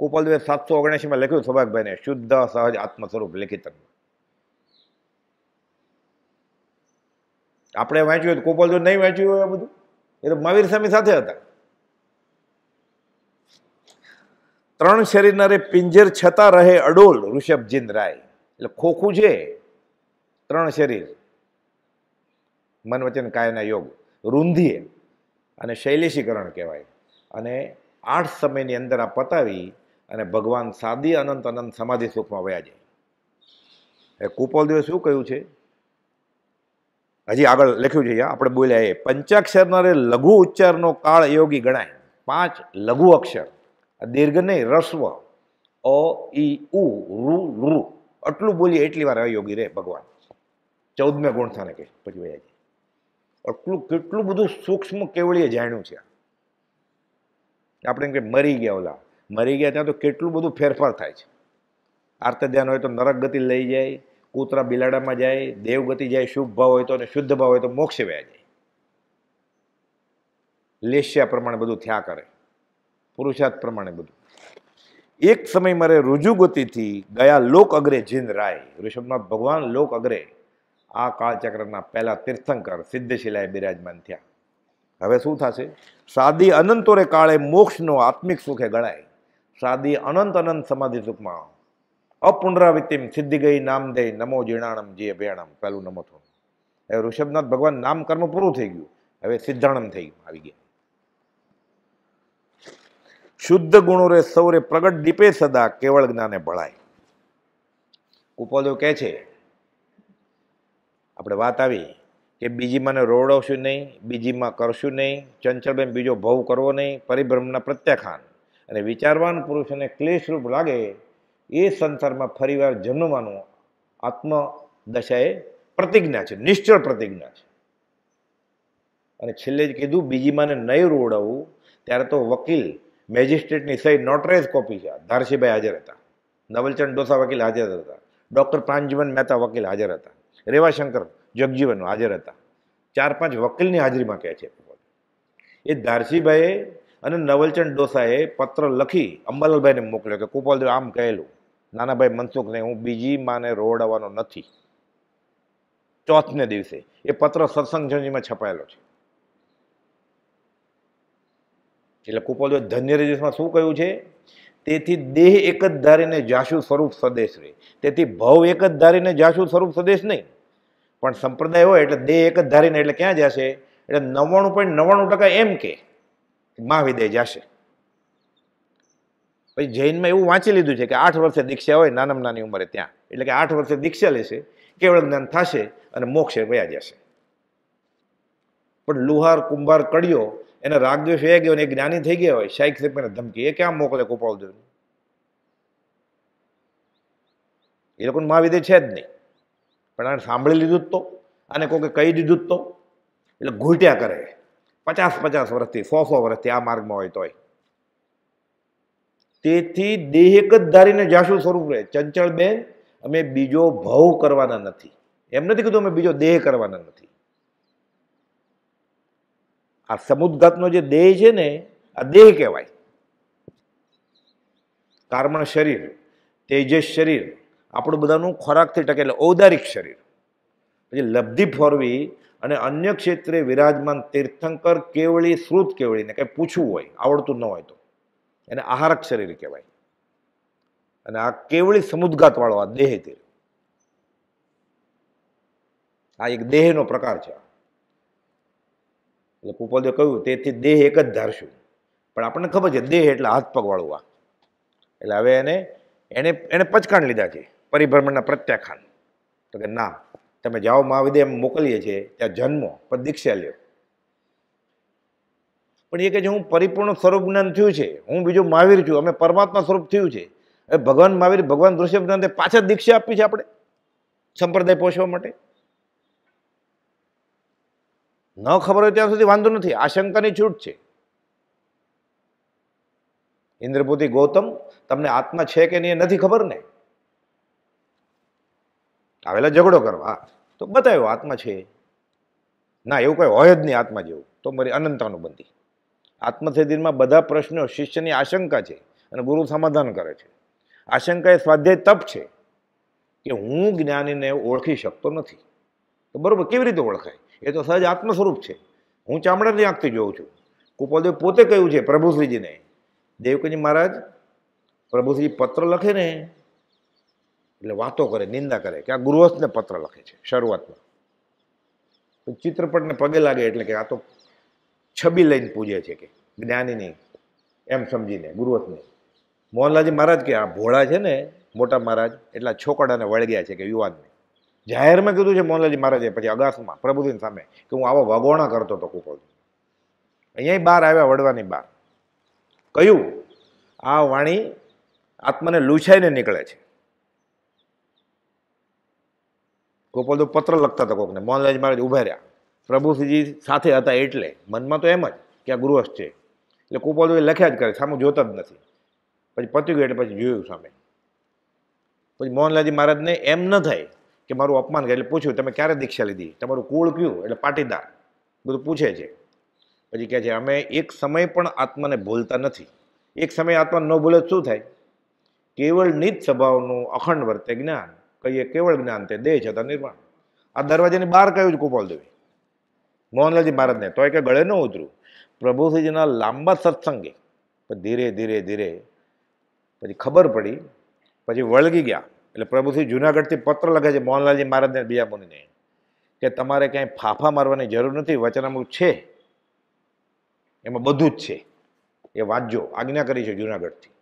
ગોપાલદેવે સાતસો ઓગણસીમાં લખ્યું સૌભાગભાઈને શુદ્ધ સહજ આત્મ સ્વરૂપ લેખિતનમાં આપણે વાંચ્યું હોય તો ગોપાલદેવ નહીં વાંચ્યું હોય આ બધું એ તો મહાવીર સ્વામી સાથે હતા ત્રણ શરીરના રે પિંજર છતાં રહે અડોલ ઋષભ રાય એટલે ખોખું છે ત્રણ શરીર મન વચન કાયના યોગ રૂંધીએ અને શૈલેષીકરણ કહેવાય અને આઠ સમયની અંદર આ પતાવી અને ભગવાન સાદી અનંત અનંત સમાધિ સુખમાં વયા જાય એ કુપોલદેવે શું કહ્યું છે હજી આગળ લખ્યું છે આપણે બોલ્યા એ પંચાક્ષરના લઘુ ઉચ્ચારનો કાળ યોગી ગણાય પાંચ લઘુ અક્ષર દીર્ઘ નહીં રસ્વ અ ઈ ઉ રૂ રૂ આટલું બોલીએ એટલી વાર અયોગી રે ભગવાન ચૌદમે ગુણ ગુણથાને કે પછી વયાજી આટલું કેટલું બધું સૂક્ષ્મ કેવળીએ જાણ્યું છે આપણે એમ કે મરી ગયા ઓલા મરી ગયા ત્યાં તો કેટલું બધું ફેરફાર થાય છે આર્ત ધ્યાન હોય તો નરક ગતિ લઈ જાય કૂતરા બિલાડામાં જાય દેવ ગતિ જાય શુભ ભાવ હોય તો અને શુદ્ધ ભાવ હોય તો મોક્ષ વ્યા જાય લેશિયા પ્રમાણે બધું થયા કરે પુરુષાર્થ પ્રમાણે બધું એક સમય મારે રુજુગતિથી ગયા લોક અગ્રે જીન રાય ઋષભનાથ ભગવાન લોક અગ્રે આ કાળચક્રના પહેલાં તીર્થંકર સિદ્ધશિલાએ બિરાજમાન થયા હવે શું થશે સાદી અનંતોરે કાળે મોક્ષનો આત્મિક સુખે ગણાય સાદી અનંત અનંત સમાધિ સુખમાં અપુનરાવિતિમ સિદ્ધિ ગઈ નામ દે નમો જીણાણમ જે અભિયાણમ પહેલું નમો થોડું હવે ઋષભનાથ ભગવાન નામ કર્મ પૂરું થઈ ગયું હવે સિદ્ધાણમ થઈ ગયું આવી ગયા શુદ્ધ ગુણો રે સૌરે પ્રગટ દીપે સદા કેવળ જ્ઞાને ભળાય કુપોદેવ કહે છે આપણે વાત આવી કે બીજીમાંને રોવડાવશું નહીં બીજીમાં કરશું નહીં ચંચળબેન બીજો ભવ કરવો નહીં પરિભ્રમના પ્રત્યાખાન અને વિચારવાન પુરુષને ક્લેશરૂપ લાગે એ સંસારમાં ફરીવાર જન્મવાનું આત્મદશાએ પ્રતિજ્ઞા છે નિશ્ચળ પ્રતિજ્ઞા છે અને છેલ્લે જ કીધું બીજીમાંને નહીં રોવડાવવું ત્યારે તો વકીલ મેજિસ્ટ્રેટની સહી નોટરાઇઝ કોપી છે ધારસીભાઈ હાજર હતા નવલચંદ ડોસા વકીલ હાજર હતા ડૉક્ટર પ્રાંજીવન મહેતા વકીલ હાજર હતા રેવાશંકર જગજીવન હાજર હતા ચાર પાંચ વકીલની હાજરીમાં કહે છે એ ધારસીભાઈએ અને નવલચંદ ડોસાએ પત્ર લખી અંબાલાલભાઈને મોકલ્યો કે કુપાલદેવ આમ કહેલું નાનાભાઈ મનસુખને હું બીજી માને રોવડાવવાનો નથી ચોથને દિવસે એ પત્ર સત્સંગજીમાં છપાયેલો છે એટલે કુપાલદેવ ધન્ય રજિસ્ટમાં શું કહ્યું છે તેથી દેહ એક જ ધારીને જાશુ સ્વરૂપ સદેશ રહે તેથી ભવ એક જ ધારીને જાશુ સ્વરૂપ સદેશ નહીં પણ સંપ્રદાય હોય એટલે દેહ એક જ ધારીને એટલે ક્યાં જશે એટલે નવ્વાણું પોઈન્ટ નવ્વાણું ટકા એમ કે મહાવિદય જશે પછી જૈનમાં એવું વાંચી લીધું છે કે આઠ વર્ષે દીક્ષા હોય નાનામાં નાની ઉંમરે ત્યાં એટલે કે આઠ વર્ષે દીક્ષા લેશે કેવળ જ્ઞાન થશે અને મોક્ષે વયા જશે પણ લુહાર કુંભાર કડિયો એને રાગદ્વેષ વયા ગયો અને એ જ્ઞાની થઈ ગયા હોય શાહીક સાહેબ ધમકી એ ક્યાં મોકલે કુપાલ એ લોકોને મહાવિદ્ય છે જ નહીં પણ આને સાંભળી લીધું જ તો અને કોકે કહી દીધું જ તો એટલે ઘૂંટ્યા કરે પચાસ પચાસ વર્ષથી સો સો વર્ષથી આ માર્ગમાં હોય તોય તેથી દેહ એક જ ધારીને જાશું સ્વરૂપ રહે ચંચળ બેન અમે બીજો ભવ કરવાના નથી એમ નથી કીધું અમે બીજો દેહ કરવાના નથી આ સમુદઘાતનો જે દેહ છે ને આ દેહ કહેવાય કાર્મણ શરીર તેજસ શરીર આપણું બધાનું ખોરાકથી ટકે એટલે ઔદારિક શરીર પછી લબ્ધિ ફોરવી અને અન્ય ક્ષેત્રે વિરાજમાન તીર્થંકર કેવળી શ્રુત કેવળીને કંઈ પૂછવું હોય આવડતું ન હોય તો એને આહારક શરીર કહેવાય અને આ કેવળી સમુદ્ઘાતવાળો આ દેહ તીર આ એક દેહનો પ્રકાર છે એટલે કુપલદેવ કહ્યું તેથી દેહ એક જ ધારશું પણ આપણને ખબર છે દેહ એટલે હાથ પગવાળું આ એટલે હવે એને એને એને પચકાણ લીધા છે પરિભ્રમણના પ્રત્યાખ્યાન તો કે ના તમે જાઓ મહાવિદ્ય મોકલીએ છીએ ત્યાં જન્મો પણ દીક્ષા લ્યો પણ એ કે છે હું પરિપૂર્ણ સ્વરૂપ જ્ઞાન થયું છે હું બીજું મહાવીર છું અમે પરમાત્મા સ્વરૂપ થયું છે હવે ભગવાન મહાવીર ભગવાન દૃશ્ય પાછા દીક્ષા આપી છે આપણે સંપ્રદાય પહોંચવા માટે ન ખબર હોય ત્યાં સુધી વાંધો નથી આશંકાની છૂટ છે ઇન્દ્રપુતિ ગૌતમ તમને આત્મા છે કે નહીં નથી ખબર ને આવેલા ઝઘડો કરવા તો બતાવ્યો આત્મા છે ના એવું કંઈ હોય જ નહીં આત્મા જેવું તો મારી અનંતાનું બંધી આત્મસિદ્ધિમાં બધા પ્રશ્નો શિષ્યની આશંકા છે અને ગુરુ સમાધાન કરે છે આશંકા એ સ્વાધ્યાય તપ છે કે હું જ્ઞાનીને ઓળખી શકતો નથી તો બરાબર કેવી રીતે ઓળખાય એ તો સહજ આત્મ સ્વરૂપ છે હું ચામડાની આંખથી જોઉં છું કુપોલદેવ પોતે કહ્યું છે પ્રભુશ્રીજીને દેવકજી મહારાજ પ્રભુશ્રી પત્ર લખે ને એટલે વાતો કરે નિંદા કરે કે આ ગુરુવસ્થને પત્ર લખે છે શરૂઆતમાં ચિત્રપટને પગે લાગે એટલે કે આ તો છબી લઈને પૂજે છે કે જ્ઞાનીની એમ સમજીને ગુરુવસ્થને મોહનલાલજી મહારાજ કે આ ભોળા છે ને મોટા મહારાજ એટલા છોકરાને વળગ્યા છે કે યુવાનને જાહેરમાં કીધું છે મોહનલાલજી મહારાજે પછી અગાસમાં પ્રભુજીની સામે કે હું આવા વગોણા કરતો હતો કુપોજી અહીંયા બહાર આવ્યા વડવાની બહાર કયું આ વાણી આત્માને લૂછાઈને નીકળે છે ગોપાલ પત્ર લખતા હતા કોકને મોહનલાલજી મહારાજ ઊભા રહ્યા પ્રભુસિંહજી સાથે હતા એટલે મનમાં તો એમ જ કે આ ગૃહસ્થ છે એટલે ગોપાલદેવે લખ્યા જ કરે સામું જોતા જ નથી પછી પતી ગયું એટલે પછી જોયું સામે પછી મોહનલાલજી મહારાજને એમ ન થાય કે મારું અપમાન કરે એટલે પૂછ્યું તમે ક્યારે દીક્ષા લીધી તમારું કુળ કયું એટલે પાટીદાર બધું પૂછે છે પછી કહે છે અમે એક સમય પણ આત્માને ભૂલતા નથી એક સમય આત્મા ન ભૂલે શું થાય કેવળ નિત સ્વભાવનું અખંડ વર્તે જ્ઞાન કહીએ કેવળ જ્ઞાન તે દેહ છતાં નિર્માણ આ દરવાજાની બહાર કયું જ કુપોલ દેવી મોહનલાલજી મહારાજને તો કે ગળે ન ઉતર્યું પ્રભુશ્રીજીના લાંબા સત્સંગે ધીરે ધીરે ધીરે પછી ખબર પડી પછી વળગી ગયા એટલે પ્રભુશ્રી જુનાગઢથી પત્ર લખે છે મોહનલાલજી મહારાજને બીજા મુનિને કે તમારે ક્યાંય ફાફા મારવાની જરૂર નથી વચનામૃત છે એમાં બધું જ છે એ વાંચજો આજ્ઞા કરી છે જુનાગઢથી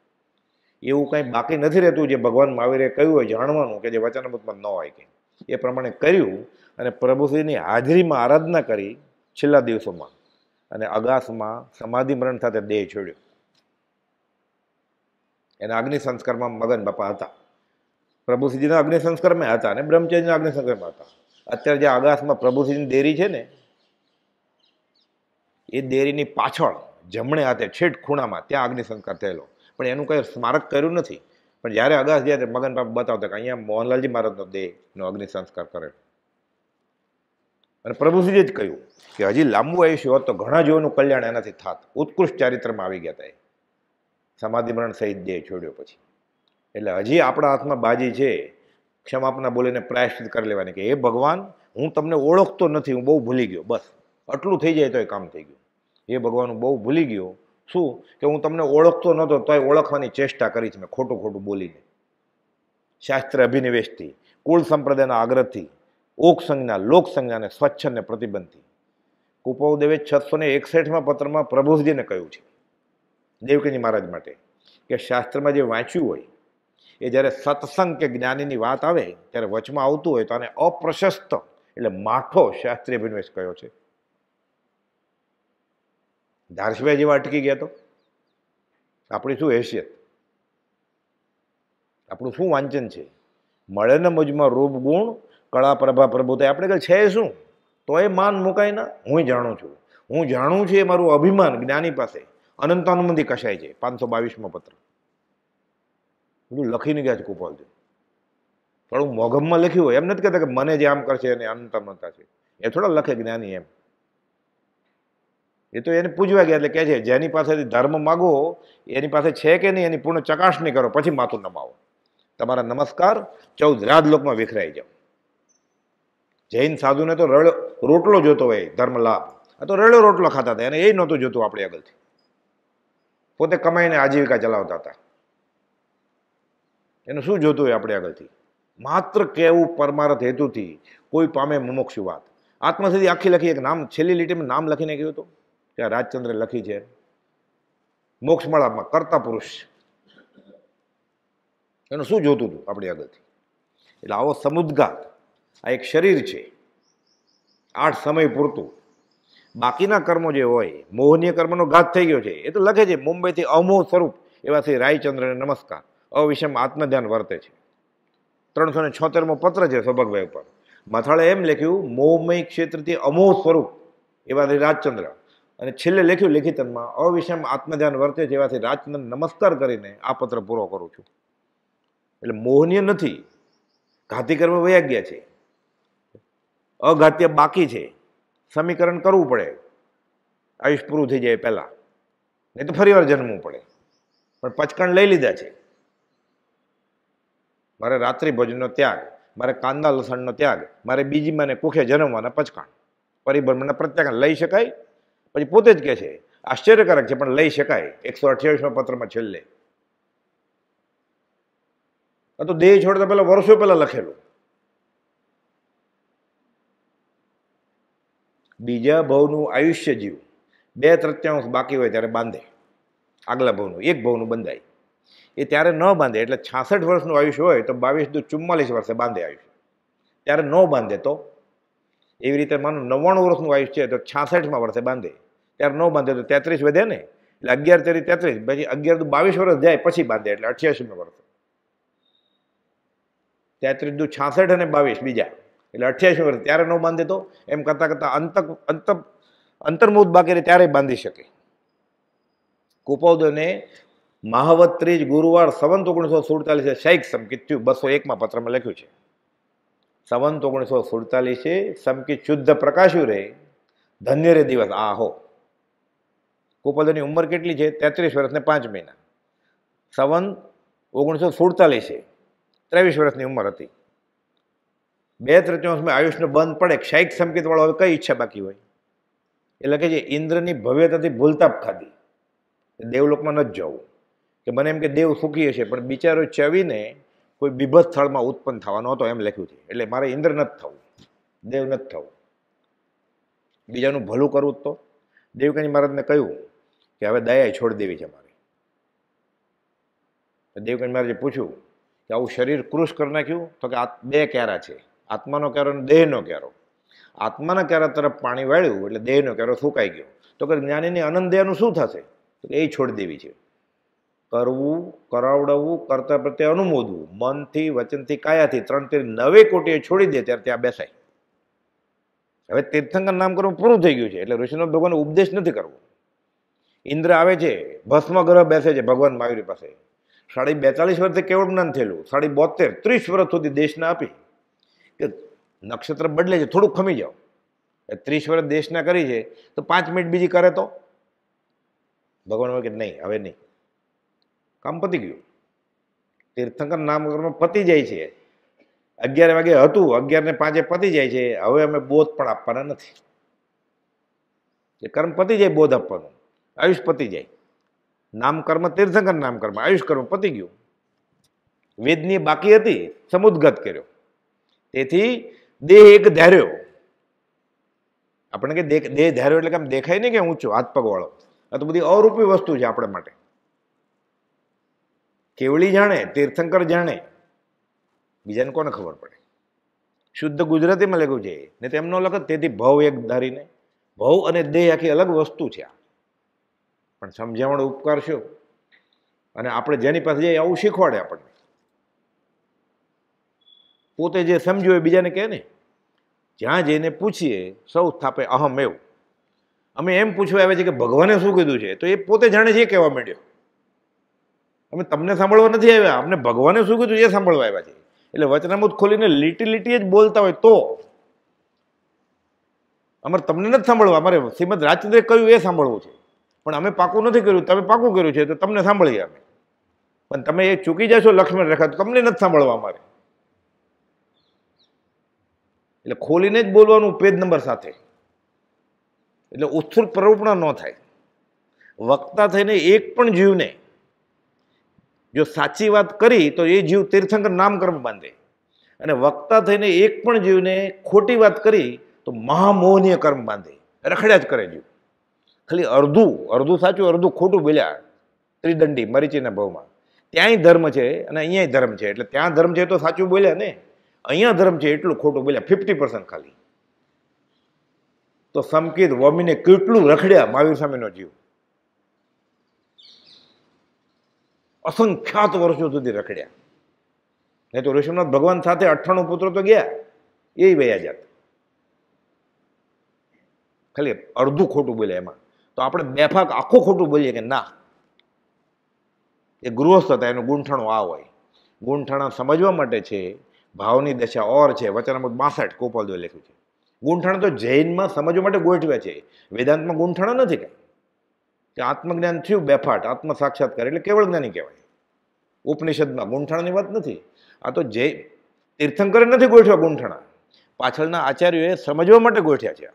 એવું કંઈ બાકી નથી રહેતું જે ભગવાન મહાવીરે કહ્યું હોય જાણવાનું કે જે વચનામૃતમાં ન હોય કે એ પ્રમાણે કર્યું અને પ્રભુશ્રીની હાજરીમાં આરાધના કરી છેલ્લા દિવસોમાં અને અગાસમાં સમાધિ મરણ સાથે દેહ છોડ્યો એના અગ્નિ સંસ્કારમાં મગન બાપા હતા પ્રભુશ્રીજીના અગ્નિ સંસ્કારમાં હતા અને બ્રહ્મચર્યના અગ્નિ સંસ્કારમાં હતા અત્યારે જે આગાસમાં પ્રભુશ્રીની દેરી છે ને એ દેરીની પાછળ જમણે હાથે છેઠ ખૂણામાં ત્યાં અગ્નિ સંસ્કાર થયેલો પણ એનું કંઈ સ્મારક કર્યું નથી પણ જ્યારે અગાસ જ્યારે મગન બાપ બતાવતા કે અહીંયા મોહનલાલજી મહારાજનો દેહનો અગ્નિ સંસ્કાર કરે અને પ્રભુશ્રીએ જ કહ્યું કે હજી લાંબુ આયુષ્ય હોત તો ઘણા જીવોનું કલ્યાણ એનાથી થાત ઉત્કૃષ્ટ ચારિત્રમાં આવી ગયા હતા એ સમાધિ મરણ સહિત દેહ છોડ્યો પછી એટલે હજી આપણા હાથમાં બાજી છે ક્ષમાપના બોલીને પ્રાયશ્ચિત કરી લેવાની કે એ ભગવાન હું તમને ઓળખતો નથી હું બહુ ભૂલી ગયો બસ આટલું થઈ જાય તો એ કામ થઈ ગયું એ ભગવાન હું બહુ ભૂલી ગયો શું કે હું તમને ઓળખતો નહોતો તોય ઓળખવાની ચેષ્ટા કરી છે મેં ખોટું ખોટું બોલીને શાસ્ત્ર અભિનિવેશથી કુળ સંપ્રદાયના આગ્રહથી ઓક સંજ્ઞા લોક સંજ્ઞાને સ્વચ્છને પ્રતિબંધથી કુપવદેવે છસો ને એકસઠમાં પત્રમાં પ્રભુજીને કહ્યું છે દેવકીજી મહારાજ માટે કે શાસ્ત્રમાં જે વાંચ્યું હોય એ જ્યારે સત્સંગ કે જ્ઞાનીની વાત આવે ત્યારે વચમાં આવતું હોય તો આને અપ્રશસ્ત એટલે માઠો શાસ્ત્રીય અભિનિવેશ કયો છે ધારસભ્યા જેવા અટકી ગયા તો આપણી શું હેસિયત આપણું શું વાંચન છે મળે ને મોજમાં રૂપ ગુણ કળા પ્રભા પ્રભુ થાય આપણે કાંઈ છે શું તો એ માન મુકાય ના હું જાણું છું હું જાણું છું એ મારું અભિમાન જ્ઞાની પાસે અનંતાનુમંદી કશાય છે પાંચસો બાવીસમો પત્ર બધું લખીને ગયા છે કુપાલજી પણ હું મોઘમમાં લખ્યું હોય એમ નથી કહેતા કે મને જે આમ કરશે એને અનંતમતા છે એ થોડા લખે જ્ઞાની એમ એ તો એને પૂજવા ગયા એટલે કહે છે જેની પાસેથી ધર્મ માગો એની પાસે છે કે નહીં એની પૂર્ણ ચકાસણી કરો પછી માથું નમાવો તમારા નમસ્કાર ચૌદ રાજલોકમાં વિખરાઈ જાઓ જૈન સાધુને તો રળ રોટલો જોતો હોય ધર્મ લાભ આ તો રળ્યો રોટલો ખાતા હતા એને એ નહોતું જોતું આપણે આગળથી પોતે કમાઈને આજીવિકા ચલાવતા હતા એનું શું જોતું હોય આપણે આગળથી માત્ર કહેવું પરમારથ હેતુથી કોઈ પામે મુમોક્ષી વાત આત્મસિદ્ધિ આખી લખી એક નામ છેલ્લી લીટીમાં નામ લખીને કહ્યું હતું કે રાજચંદ્રે લખી છે મોક્ષમાળામાં કર્તા પુરુષ એનું શું જોતું હતું આપણી આગળથી એટલે આવો સમુદ્ઘાત આ એક શરીર છે આઠ સમય પૂરતું બાકીના કર્મો જે હોય મોહનીય કર્મનો ઘાત થઈ ગયો છે એ તો લખે છે મુંબઈથી અમોહ સ્વરૂપ એવા શ્રી રાયચંદ્રને નમસ્કાર અવિષમ આત્મધ્યાન વર્તે છે ત્રણસો ને છોતેરમો પત્ર છે સૌભાગભાઈ ઉપર મથાળે એમ લખ્યું મોહમય ક્ષેત્રથી અમોહ સ્વરૂપ એવા શ્રી રાજચંદ્ર અને છેલ્લે લેખ્યું લેખિતનમાં અવિષમ આત્મધ્યાન વર્તે જેવાથી રાજચંદ્ર નમસ્કાર કરીને આ પત્ર પૂરો કરું છું એટલે મોહનીય નથી ઘાતી કર્મ છે અઘાત્ય બાકી છે સમીકરણ કરવું પડે આયુષ પૂરું થઈ જાય પહેલાં નહીં તો ફરીવાર જન્મવું પડે પણ પચકણ લઈ લીધા છે મારે રાત્રિ ભોજનનો ત્યાગ મારે કાંદા લસણનો ત્યાગ મારે બીજી મને કુખે જન્મવાના પચકાણ પરિભ્રમણના પ્રત્યાગણ લઈ શકાય પછી પોતે જ કહે છે આશ્ચર્યકારક છે પણ લઈ શકાય એકસો અઠ્યાવીસમાં પત્રમાં છેલ્લે આ તો દેહ છોડતા પહેલાં વર્ષો પહેલાં લખેલું બીજા ભવનું આયુષ્ય જીવ બે તૃત્યાંશ બાકી હોય ત્યારે બાંધે આગલા ભવનું એક ભવનું બંધાય એ ત્યારે ન બાંધે એટલે છાસઠ વર્ષનું આયુષ્ય હોય તો બાવીસ દુ ચુમ્માલીસ વર્ષે બાંધે આયુષ્ય ત્યારે ન બાંધે તો એવી રીતે માનું નવ્વાણું વર્ષનું આયુષ્ય છે તો છાસઠમાં વર્ષે બાંધે ત્યારે ન બાંધે તો તેત્રીસ વધે ને એટલે અગિયાર તેરી તેત્રીસ પછી અગિયાર તો બાવીસ વર્ષ જાય પછી બાંધે એટલે અઠ્યાસીમાં વર્ષે તેત્રીસ દુ છાસઠ અને બાવીસ બીજા એટલે અઠ્યાસી વર્ષ ત્યારે ન બાંધે તો એમ કરતાં કરતાં અંતક અંત અંતર્મુદ બાકી રહે ત્યારે બાંધી શકે કુપૌદને મહાવત ત્રીજ ગુરુવાર સંવંત ઓગણીસો સુડતાલીસે શૈક સમ કિત્યુ બસો એકમાં પત્રમાં લખ્યું છે સંવંત ઓગણીસો સુડતાલીસે સમકી શુદ્ધ પ્રકાશ્યું રે ધન્ય રે દિવસ આ હો ગોપાલદાની ઉંમર કેટલી છે તેત્રીસ વર્ષને પાંચ મહિના સંવંત ઓગણીસો સુડતાલીસે ત્રેવીસ વર્ષની ઉંમર હતી બે તૃતીયાંશમાં આયુષ્યનો બંધ પડે ક્ષયિક સંકેતવાળો હવે કઈ ઈચ્છા બાકી હોય એટલે કે જે ઇન્દ્રની ભવ્યતાથી ભૂલતાપ ખાધી દેવલોકમાં ન જ જવું કે મને એમ કે દેવ સુખી હશે પણ બિચારો ચવીને કોઈ બીભત સ્થળમાં ઉત્પન્ન થવાનો હતો એમ લખ્યું છે એટલે મારે ઇન્દ્ર નથી થવું દેવ નથી થવું બીજાનું ભલું કરવું તો દેવકાની મહારાજને કહ્યું કે હવે દયા છોડી દેવી છે મારી દેવકાની મહારાજે પૂછ્યું કે આવું શરીર કૃષ કરી નાખ્યું તો કે આ બે ક્યારા છે આત્માનો ક્યારો અને દેહનો ક્યારો આત્માના ક્યારા તરફ પાણી વાળ્યું એટલે દેહનો ક્યારો સુકાઈ ગયો તો કે જ્ઞાનીની અનંત દેહનું શું થશે તો કે એ છોડી દેવી છે કરવું કરાવડવું કરતા પ્રત્યે અનુમોદવું મનથી વચનથી કાયાથી ત્રણ તેર નવે કોટીએ છોડી દે ત્યારે ત્યાં બેસાય હવે તીર્થંકર નામ કરવું પૂરું થઈ ગયું છે એટલે ઋષિનો ભગવાન ઉપદેશ નથી કરવો ઇન્દ્ર આવે છે ભસ્મગ્રહ બેસે છે ભગવાન મહાવીર પાસે સાડી બેતાલીસ વર્ષથી કેવળ જ્ઞાન થયેલું સાડી બોતેર ત્રીસ વર્ષ સુધી દેશને આપી કે નક્ષત્ર બદલે છે થોડુંક ખમી જાઓ ત્રીસ વર્ષ દેશના કરી છે તો પાંચ મિનિટ બીજી કરે તો ભગવાન કે નહીં હવે નહીં કામ પતી ગયું તીર્થંકર નામકર્મ પતી જાય છે અગિયાર વાગે હતું અગિયાર ને પાંચે પતી જાય છે હવે અમે બોધ પણ આપવાના નથી એ કર્મ પતી જાય બોધ આપવાનું આયુષ પતી જાય નામકર્મ તીર્થંકર નામકર્મ આયુષ કર્મ પતી ગયું વેદની બાકી હતી સમુદ્ગત કર્યો તેથી દેહ એક ધાર્યો આપણે કે દેહ ધાર્યો એટલે કે આમ દેખાય નહીં કે ઊંચો હાથ પગવાળો આ તો બધી અરૂપી વસ્તુ છે આપણા માટે કેવળી જાણે તીર્થંકર જાણે બીજાને કોને ખબર પડે શુદ્ધ ગુજરાતીમાં લખ્યું છે ને તેમનો લખત તેથી ભવ એક ધારીને ભવ અને દેહ આખી અલગ વસ્તુ છે આ પણ સમજાવણ ઉપકારશો અને આપણે જેની પાસે જઈએ આવું શીખવાડે આપણને પોતે જે સમજ્યું એ બીજાને કહે ને જ્યાં જઈને પૂછીએ સૌ સ્થાપે અહમ એવું અમે એમ પૂછવા આવે છે કે ભગવાને શું કીધું છે તો એ પોતે જાણે છે કહેવા માંડ્યો અમે તમને સાંભળવા નથી આવ્યા અમને ભગવાને શું કીધું એ સાંભળવા આવ્યા છે એટલે વચનામૃત ખોલીને લીટી લીટી જ બોલતા હોય તો અમારે તમને નથી સાંભળવા અમારે શ્રીમદ રાજચંદ્રે કહ્યું એ સાંભળવું છે પણ અમે પાકું નથી કર્યું તમે પાકું કર્યું છે તો તમને સાંભળીએ અમે પણ તમે એ ચૂકી જશો લક્ષ્મણ રેખા તો તમને નથી સાંભળવા અમારે એટલે ખોલીને જ બોલવાનું પેજ નંબર સાથે એટલે ઉત્સુક પ્રરૂપણા ન થાય વક્તા થઈને એક પણ જીવને જો સાચી વાત કરી તો એ જીવ તીર્થંકર નામકર્મ બાંધે અને વક્તા થઈને એક પણ જીવને ખોટી વાત કરી તો મહામોહનીય કર્મ બાંધે રખડ્યા જ કરે જીવ ખાલી અડધું અડધું સાચું અડધું ખોટું બોલ્યા ત્રિદંડી મરીચીના ભાવમાં ત્યાંય ધર્મ છે અને અહીંયા ધર્મ છે એટલે ત્યાં ધર્મ છે તો સાચું બોલ્યા ને અહીંયા ધર્મ છે એટલું ખોટું બોલ્યા ફિફ્ટી ખાલી તો સમકિત વમીને કેટલું રખડ્યા મહાવીર સ્વામીનો જીવ અસંખ્યાત વર્ષો સુધી રખડ્યા નહીં તો ઋષિનાથ ભગવાન સાથે અઠ્ઠાણું પુત્રો તો ગયા એ વયા જાત ખાલી અડધું ખોટું બોલે એમાં તો આપણે બેફાક આખું ખોટું બોલીએ કે ના એ ગૃહસ્થ હતા એનું ગૂંઠણું આ હોય ગૂંઠણા સમજવા માટે છે ભાવની દશા ઓર છે વચનામૃત બાસઠ કોપાલદેવે લખ્યું છે ગૂંઠણ તો જૈનમાં સમજવા માટે ગોઠવે છે વેદાંતમાં ગૂંઠણા નથી કાંઈ કે આત્મજ્ઞાન થયું બેફાટ આત્મ સાક્ષાત્કાર એટલે કેવળ જ્ઞાની કહેવાય ઉપનિષદમાં ગૂંઠાણાની વાત નથી આ તો જે તીર્થંકરે નથી ગોઠવ્યા ગૂંઠાણા પાછળના આચાર્યોએ સમજવા માટે ગોઠ્યા છે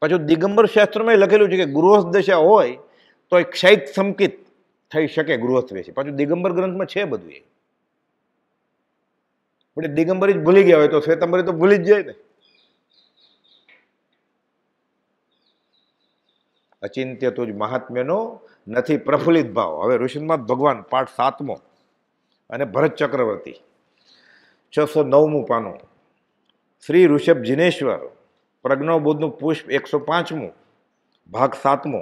પાછું દિગંબર શાસ્ત્રમાં એ લખેલું છે કે ગૃહસ્થ દશા હોય તો એ ક્ષૈક સંકિત થઈ શકે ગૃહસ્થ વેશે પાછું દિગંબર ગ્રંથમાં છે બધું એ પણ દિગંબરી જ ભૂલી ગયા હોય તો શ્વેતંબરી તો ભૂલી જ જાય ને અચિંત્ય જ મહાત્મ્યનો નથી પ્રફુલ્લિત ભાવ હવે ઋષિમત ભગવાન પાઠ સાતમો અને ભરત ચક્રવર્તી છસો નવમું પાનું શ્રી ઋષભ જિનેશ્વર પ્રજ્ઞોબુદ્ધનું પુષ્પ એકસો પાંચમું ભાગ સાતમો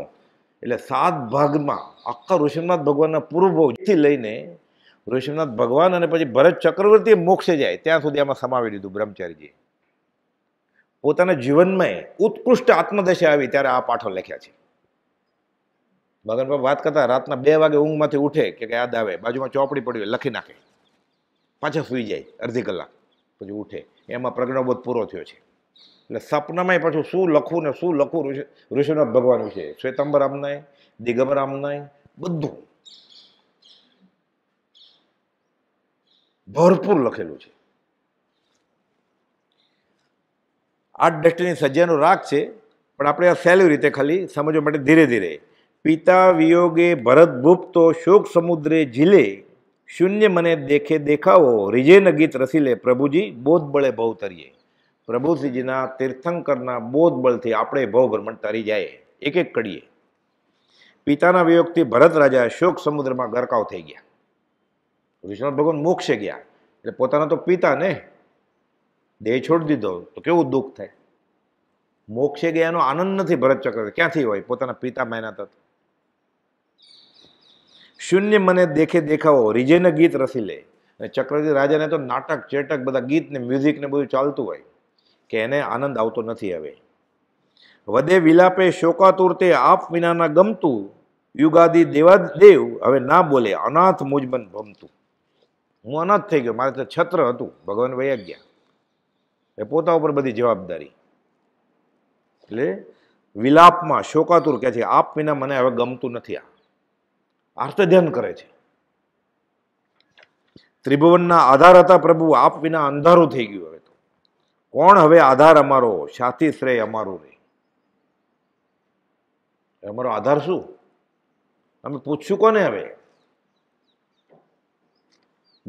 એટલે સાત ભાગમાં આખા ઋષિમનાથ ભગવાનના પૂર્વભોગથી લઈને ઋષિનાથ ભગવાન અને પછી ભરત ચક્રવર્તી મોક્ષે જાય ત્યાં સુધી આમાં સમાવી દીધું બ્રહ્મચારીજીએ પોતાના જીવનમાં ઉત્કૃષ્ટ આત્મદશા આવી ત્યારે આ પાઠો લખ્યા છે ભગવાન મગનભાઈ વાત કરતા રાતના બે વાગે ઊંઘમાંથી ઉઠે કે યાદ આવે બાજુમાં ચોપડી પડી હોય લખી નાખે પાછા સૂઈ જાય અડધી કલાક પછી ઉઠે એમાં પ્રજ્ઞાબોધ પૂરો થયો છે એટલે સપનામાંય પાછું શું લખવું ને શું લખવું ઋષિનાથ ભગવાન વિશે શ્વેતંબર આમનાય દિગંબર આમનાય બધું ભરપૂર લખેલું છે આર્ટ ડેસ્ટિની સજ્જાનો રાગ છે પણ આપણે આ સહેલી રીતે ખાલી સમજવા માટે ધીરે ધીરે પિતા વિયોગે ભરત ભૂપતો શોક સમુદ્રે ઝીલે શૂન્ય મને દેખે દેખાવો રિજેન ગીત રસીલે પ્રભુજી બોધ બળે ભવ તરીએ પ્રભુશ્રીજીના તીર્થંકરના બોધબળથી આપણે ભવ ભ્રમણ તરી જાય એક એક કડીએ પિતાના વિયોગથી ભરત રાજા શોક સમુદ્રમાં ગરકાવ થઈ ગયા કૃષ્ણ ભગવાન મોક્ષે ગયા એટલે પોતાના તો પિતા ને દેહ છોડી દીધો તો કેવું દુઃખ થાય મોક્ષે ગયાનો આનંદ નથી ભરત ચક્ર ક્યાંથી હોય પોતાના પિતા મહેનત હતા શૂન્ય મને દેખે દેખાવો રીજેને ગીત રસી લે અને ચક્રવર્તી રાજાને તો નાટક ચેટક બધા ગીત ને મ્યુઝિક ને બધું ચાલતું હોય કે એને આનંદ આવતો નથી હવે વધે વિલાપે શોકાતુર તે આપ વિનાના ગમતું યુગાદિ દેવા દેવ હવે ના બોલે અનાથ મુજબન ભમતું હું અનાથ થઈ ગયો મારે તો છત્ર હતું ભગવાન વૈયાગ્યા એ પોતા ઉપર બધી જવાબદારી એટલે વિલાપમાં શોકાતુર કહે છે આપ વિના મને હવે ગમતું નથી આ આર્ત ધ્યાન કરે છે ત્રિભુવનના આધાર હતા પ્રભુ આપ વિના અંધારું થઈ ગયું હવે તો કોણ હવે આધાર અમારો સાથી શ્રેય અમારું નહીં અમારો આધાર શું અમે પૂછશું કોને હવે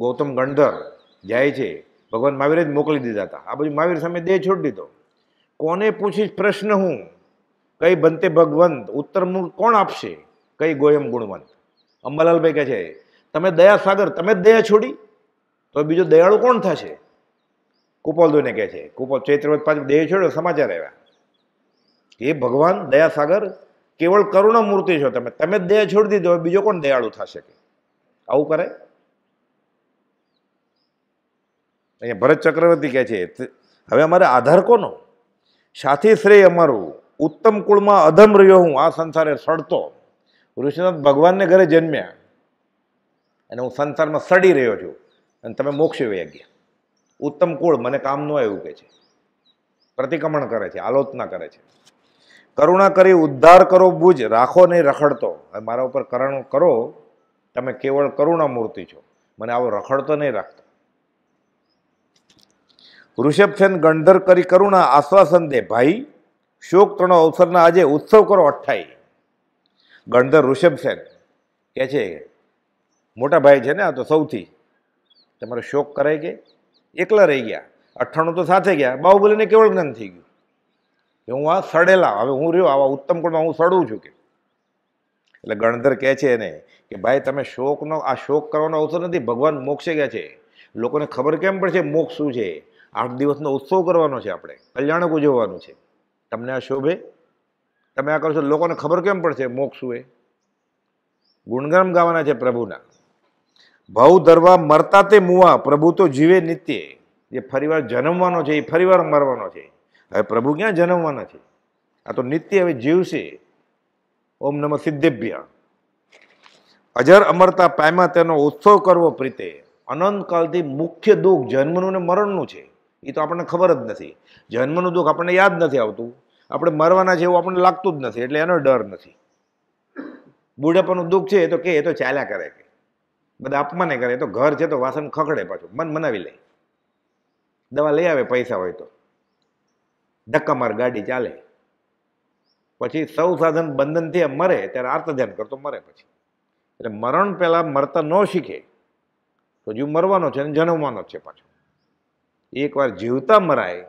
ગૌતમ ગણધર જાય છે ભગવાન મહાવીરે જ મોકલી દીધા હતા આ બધું મહાવીર સામે દેહ છોડી દીધો કોને પૂછીશ પ્રશ્ન હું કઈ બનતે ભગવંત ઉત્તર કોણ આપશે કઈ ગોયમ ગુણવંત અંબાલાલભાઈ કહે છે તમે દયા સાગર તમે જ દયા છોડી તો બીજો દયાળુ કોણ થશે કુપોલ દોને કહે છે કુપોલ ચૈત્રવત પાછળ દેહ છોડ્યો સમાચાર આવ્યા એ ભગવાન દયા સાગર કેવળ કરુણા મૂર્તિ છો તમે તમે જ દયા છોડી દીધો બીજો કોણ દયાળુ થશે કે આવું કરે અહીંયા ભરત ચક્રવર્તી કહે છે હવે અમારે આધાર કોનો સાથી શ્રેય અમારું ઉત્તમ કુળમાં અધમ રહ્યો હું આ સંસારે સડતો ઋષિનાથ ભગવાનને ઘરે જન્મ્યા અને હું સંસારમાં સડી રહ્યો છું અને તમે મોક્ષ વૈજ્ઞ ઉત્તમ કુળ મને કામ ન આવ્યું કે છે પ્રતિક્રમણ કરે છે આલોચના કરે છે કરુણા કરી ઉદ્ધાર કરો બુજ રાખો નહીં રખડતો હવે મારા ઉપર કરણ કરો તમે કેવળ કરુણા મૂર્તિ છો મને આવો રખડતો નહીં રાખતો ઋષભસેન ગણધર કરી કરુણા આશ્વાસન દે ભાઈ શોક ત્રણ અવસરના આજે ઉત્સવ કરો અઠ્ઠાઈ ગણધર ઋષભ સેન કહે છે મોટા ભાઈ છે ને આ તો સૌથી તમારો શોક કરાય કે એકલા રહી ગયા અઠ્ઠાણું તો સાથે ગયા બાહુબલીને કેવળ જ્ઞાન થઈ ગયું કે હું આ સડેલા હવે હું રહ્યો આવા ઉત્તમ કુળમાં હું સડું છું કે એટલે ગણધર કહે છે એને કે ભાઈ તમે શોકનો આ શોક કરવાનો અવસર નથી ભગવાન મોક્ષે ગયા છે લોકોને ખબર કેમ પડશે મોક્ષ શું છે આઠ દિવસનો ઉત્સવ કરવાનો છે આપણે કલ્યાણક ઉજવવાનું છે તમને આ શોભે તમે આ કરો છો લોકોને ખબર કેમ પડશે મોક્ષ શું એ ગુણગાન ગાવાના છે પ્રભુના ભાવ ધરવા મરતા તે મુવા પ્રભુ તો જીવે નિત્ય જે ફરીવાર જન્મવાનો છે એ ફરીવાર મરવાનો છે હવે પ્રભુ ક્યાં જન્મવાના છે આ તો નિત્ય હવે જીવશે ઓમ નમઃ સિદ્ધેભ્ય અજર અમરતા પાયમાં તેનો ઉત્સવ કરવો પ્રીતે અનંતકાલથી મુખ્ય દુઃખ જન્મનું ને મરણનું છે એ તો આપણને ખબર જ નથી જન્મનું દુઃખ આપણને યાદ નથી આવતું આપણે મરવાના જેવું આપણને લાગતું જ નથી એટલે એનો ડર નથી બુઢાપાનું દુઃખ છે એ તો કે એ તો ચાલ્યા કરે કે બધા અપમાને કરે તો ઘર છે તો વાસણ ખખડે પાછું મન મનાવી લે દવા લઈ આવે પૈસા હોય તો ધક્કા માર ગાડી ચાલે પછી સૌ સાધન બંધનથી મરે ત્યારે આર્ત ધ્યાન કરતો મરે પછી એટલે મરણ પહેલાં મરતા ન શીખે તો જીવ મરવાનો છે અને જન્મવાનો જ છે પાછો એકવાર જીવતા મરાય